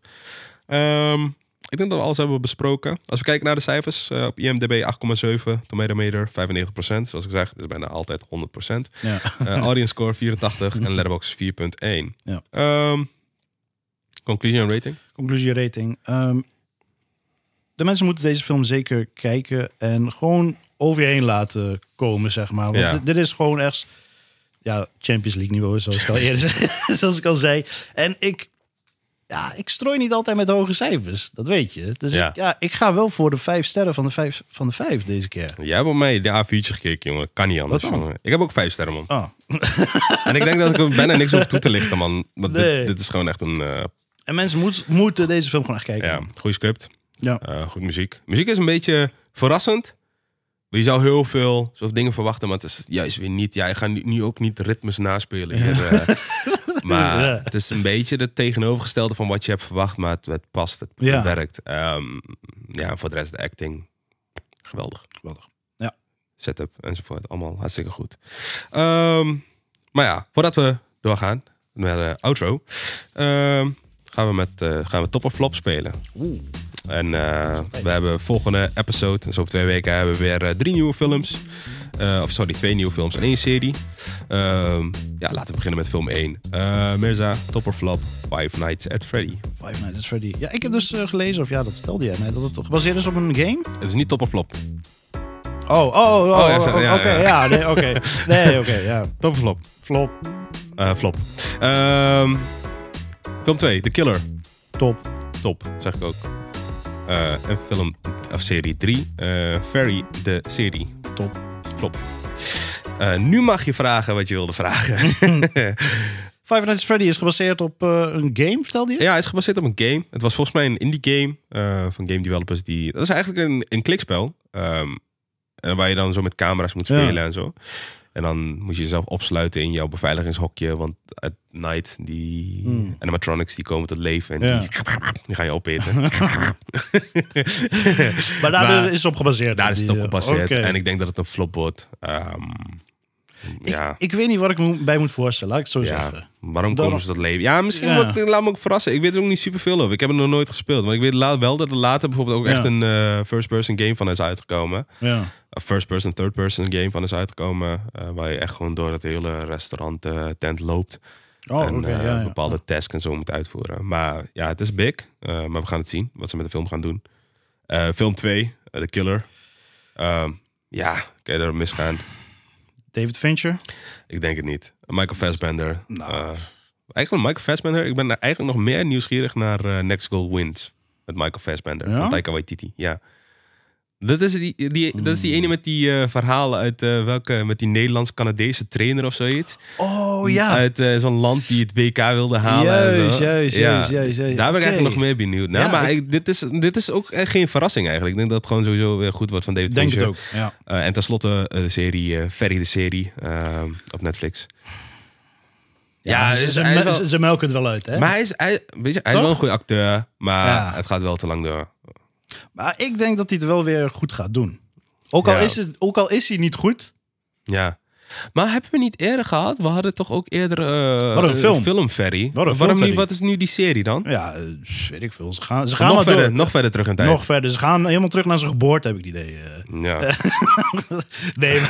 Ehm, ik denk dat we alles hebben besproken. Als we kijken naar de cijfers, eh, op IMDb 8,7, meter, 95%. Zoals ik zeg, dat is bijna altijd 100%. Ja. Eh, audience score 84 en Letterbox 4,1. Ja. Um, conclusion rating? Conclusion rating. Ehm, de mensen moeten deze film zeker kijken en gewoon over je heen laten komen, zeg maar. Want dit, is gewoon echt ja, Champions League niveau, zoals ik al eerder zoals ik al zei. En ik ja, ik strooi niet altijd met hoge cijfers. Dat weet je. Dus ja. Ik, ja, ik ga wel voor de vijf sterren van de vijf, van de vijf deze keer. Jij hebt op mij de A4'tje gekeken, jongen. Kan niet anders, Ik heb ook vijf sterren, man. Oh. en ik denk dat ik er bijna niks hoef toe te lichten, man. Want dit, is gewoon echt een... Eh, en mensen moeten deze film gewoon echt kijken. Ja, goede script. Ja. Eh, goed muziek. Muziek is een beetje verrassend. Je zou heel veel soort dingen verwachten, maar het is juist weer niet. Ja, ik ga nu, ook niet ritmes naspelen. Eh. Maar het is een beetje het tegenovergestelde van wat je hebt verwacht. Maar het, past, het, werkt. Ehm, ja, voor de rest de acting. Geweldig. Geweldig. Ja. Setup enzovoort. Allemaal hartstikke goed. Ehm, maar ja, voordat we doorgaan naar de outro... Ehm, gaan we met eh, gaan we top of flop spelen. Oeh. En eh, we hebben volgende episode, dus over twee weken, hebben we weer eh, drie nieuwe films. Eh, of sorry, twee nieuwe films en één serie. Ehm, ja, laten we beginnen met film 1. Uh, Mirza, of flop, Five Nights at Freddy. Five Nights at Freddy. Ja, ik heb dus gelezen, of ja, dat vertelde jij mij, dat het gebaseerd is op een game. Het is niet of flop. Oh, oh, oh, oh, oh ja, oké, ja, ja. nee, oké. Nee, oké, okay, ja. of flop. Flop. flop. Ehm, film 2, The Killer. Top. Top, zeg ik ook. Eh, een film of serie 3. Eh, Ferry, de serie. Top. Klopt. Eh, nu mag je vragen wat je wilde vragen. Five Nights at Freddy is gebaseerd op een game, vertelde je? Ja, het is gebaseerd op een game. Het was volgens mij een indie game van game developers. Die, dat is eigenlijk een, een klikspel. Um, waar je dan zo met camera's moet spelen en zo. En dan moet je jezelf opsluiten in jouw beveiligingshokje. Want at night, die hmm. animatronics die komen tot leven. En die, gaan je opeten. maar daar is het op gebaseerd? Daar is het op gebaseerd. Eh, en ik denk dat het een flop wordt. Ehm, ja. Ik, weet niet wat ik me bij moet voorstellen, laat ik het zo ja. zeggen. Waarom komen ze dat leven? Ja, misschien laat me ook verrassen. Ik weet er ook niet superveel over. Ik heb het nog nooit gespeeld. Maar ik weet wel dat er later bijvoorbeeld ook echt een eh, first-person game van is uitgekomen. Ja. First-person, third-person game van is uitgekomen. Eh, waar je echt gewoon door het hele restaurant eh, tent loopt. Oh, en bepaalde tasks en zo moet uitvoeren. Maar ja, het is big. maar we gaan het zien wat ze met de film gaan doen. film 2, The Killer. Ehm, ja, kan je er misgaan. David Fincher? Ik denk het niet. Michael Fassbender. Nou. Eh, eigenlijk Michael Fassbender. Ik ben eigenlijk nog meer nieuwsgierig naar eh, Next Goal Wins. Met Michael Fassbender. Ja? Van Taika Waititi. Ja. Dat is die, die, dat is die ene hmm. met die uh, verhalen uit eh, welke, met die Nederlands-Canadese trainer of zoiets. Oh mm, ja. Uit eh, zo'n land die het WK wilde halen. Juist, zo. juist, juist, juist, Daar ben ik eigenlijk nog meer benieuwd naar. maar dit, is, dit is ook geen verrassing eigenlijk. Ik denk dat het gewoon sowieso weer goed wordt van David Denk het ook, ja. en tenslotte de serie, Ferry de serie op Netflix. Ja, ze, dus ze, melken het wel uit, hè? Maar hij is, hij, weet je, hij is wel een goede acteur, maar het gaat wel te lang door. Maar ik denk dat hij het wel weer goed gaat doen. Ook al, is, het, ook al is hij niet goed. Ja. Maar hebben we niet eerder gehad? We hadden toch ook eerder eh, een eh, film. filmferry. Wat een Waarom niet? Wat is nu die serie dan? Ja, eh, weet ik veel. Ze gaan, ze gaan nog, verder, nog verder terug in tijd. Nog verder. Ze gaan helemaal terug naar zijn geboorte, heb ik het idee. Ja. nee,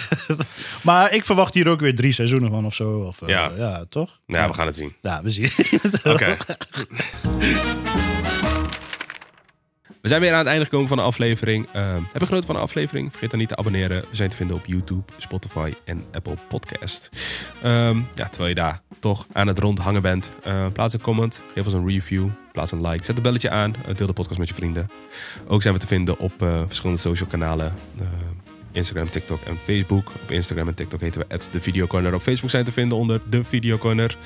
maar, ik verwacht hier ook weer drie seizoenen van of zo. Of, ja. toch? Ja, we gaan het zien. Ja, we zien Oké. We zijn weer aan het einde gekomen van de aflevering. Eh, heb je genoten van de aflevering? Vergeet dan niet te abonneren. We zijn te vinden op YouTube, Spotify en Apple Podcast. Ehm, ja, terwijl je daar toch aan het rondhangen bent, eh, plaats een comment, geef ons een review, plaats een like, zet de belletje aan, eh, deel de podcast met je vrienden. Ook zijn we te vinden op verschillende social kanalen. Instagram, TikTok en Facebook. Op Instagram en TikTok heten we The Video Op Facebook zijn te vinden onder The Video Corner.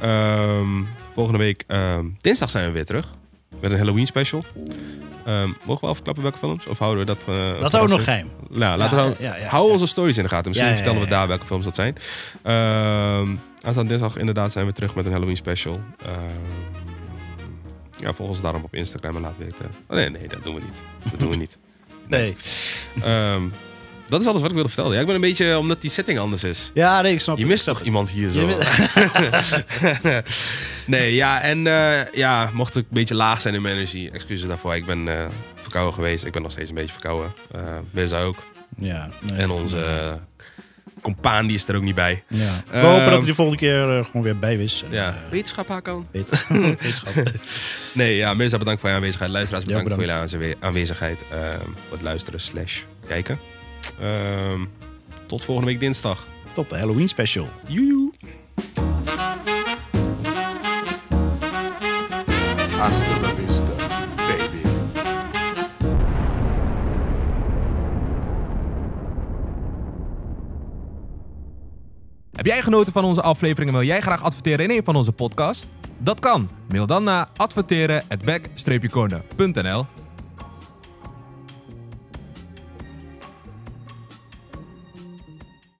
Ehm, volgende week, ehm, dinsdag, zijn we weer terug met een Halloween special. Um, mogen we afklappen welke films? Of houden we dat... dat eh, ook nog geheim. Nou, laten we houden onze stories in de gaten. Misschien vertellen we daar welke films dat zijn. Um, aanstaande dinsdag inderdaad zijn we terug met een Halloween special. Um, ja, volg ons daarom op Instagram en laat weten. Oh, nee, nee, dat doen we niet. Dat doen we niet. Nee. nee dat is alles wat ik wilde vertellen. Ja, ik ben een beetje omdat die setting anders is. Ja, nee, ik snap Je mist toch iemand hier zo? nee, ja, en eh, ja, mocht ik een beetje laag zijn in mijn energie, excuses daarvoor. Ik ben eh, verkouden geweest. Ik ben nog steeds een beetje verkouden. Uh, Mirza ook. Ja. en onze compaan die is er ook niet bij. Ja. We ehm, hopen dat hij de volgende keer gewoon weer bij wist. ja. Uh, Wetenschap Hakan. wetenschap. nee, ja, Mirza, bedankt voor je aanwezigheid. Luisteraars bedankt, voor je aanwezigheid. Ehm, voor het luisteren slash kijken. Ehm, tot volgende week dinsdag. Tot de Halloween special. Joejoe. Hasta baby. Heb jij genoten van onze aflevering en wil jij graag adverteren in een van onze podcasts? Dat kan. Mail dan naar adverteren at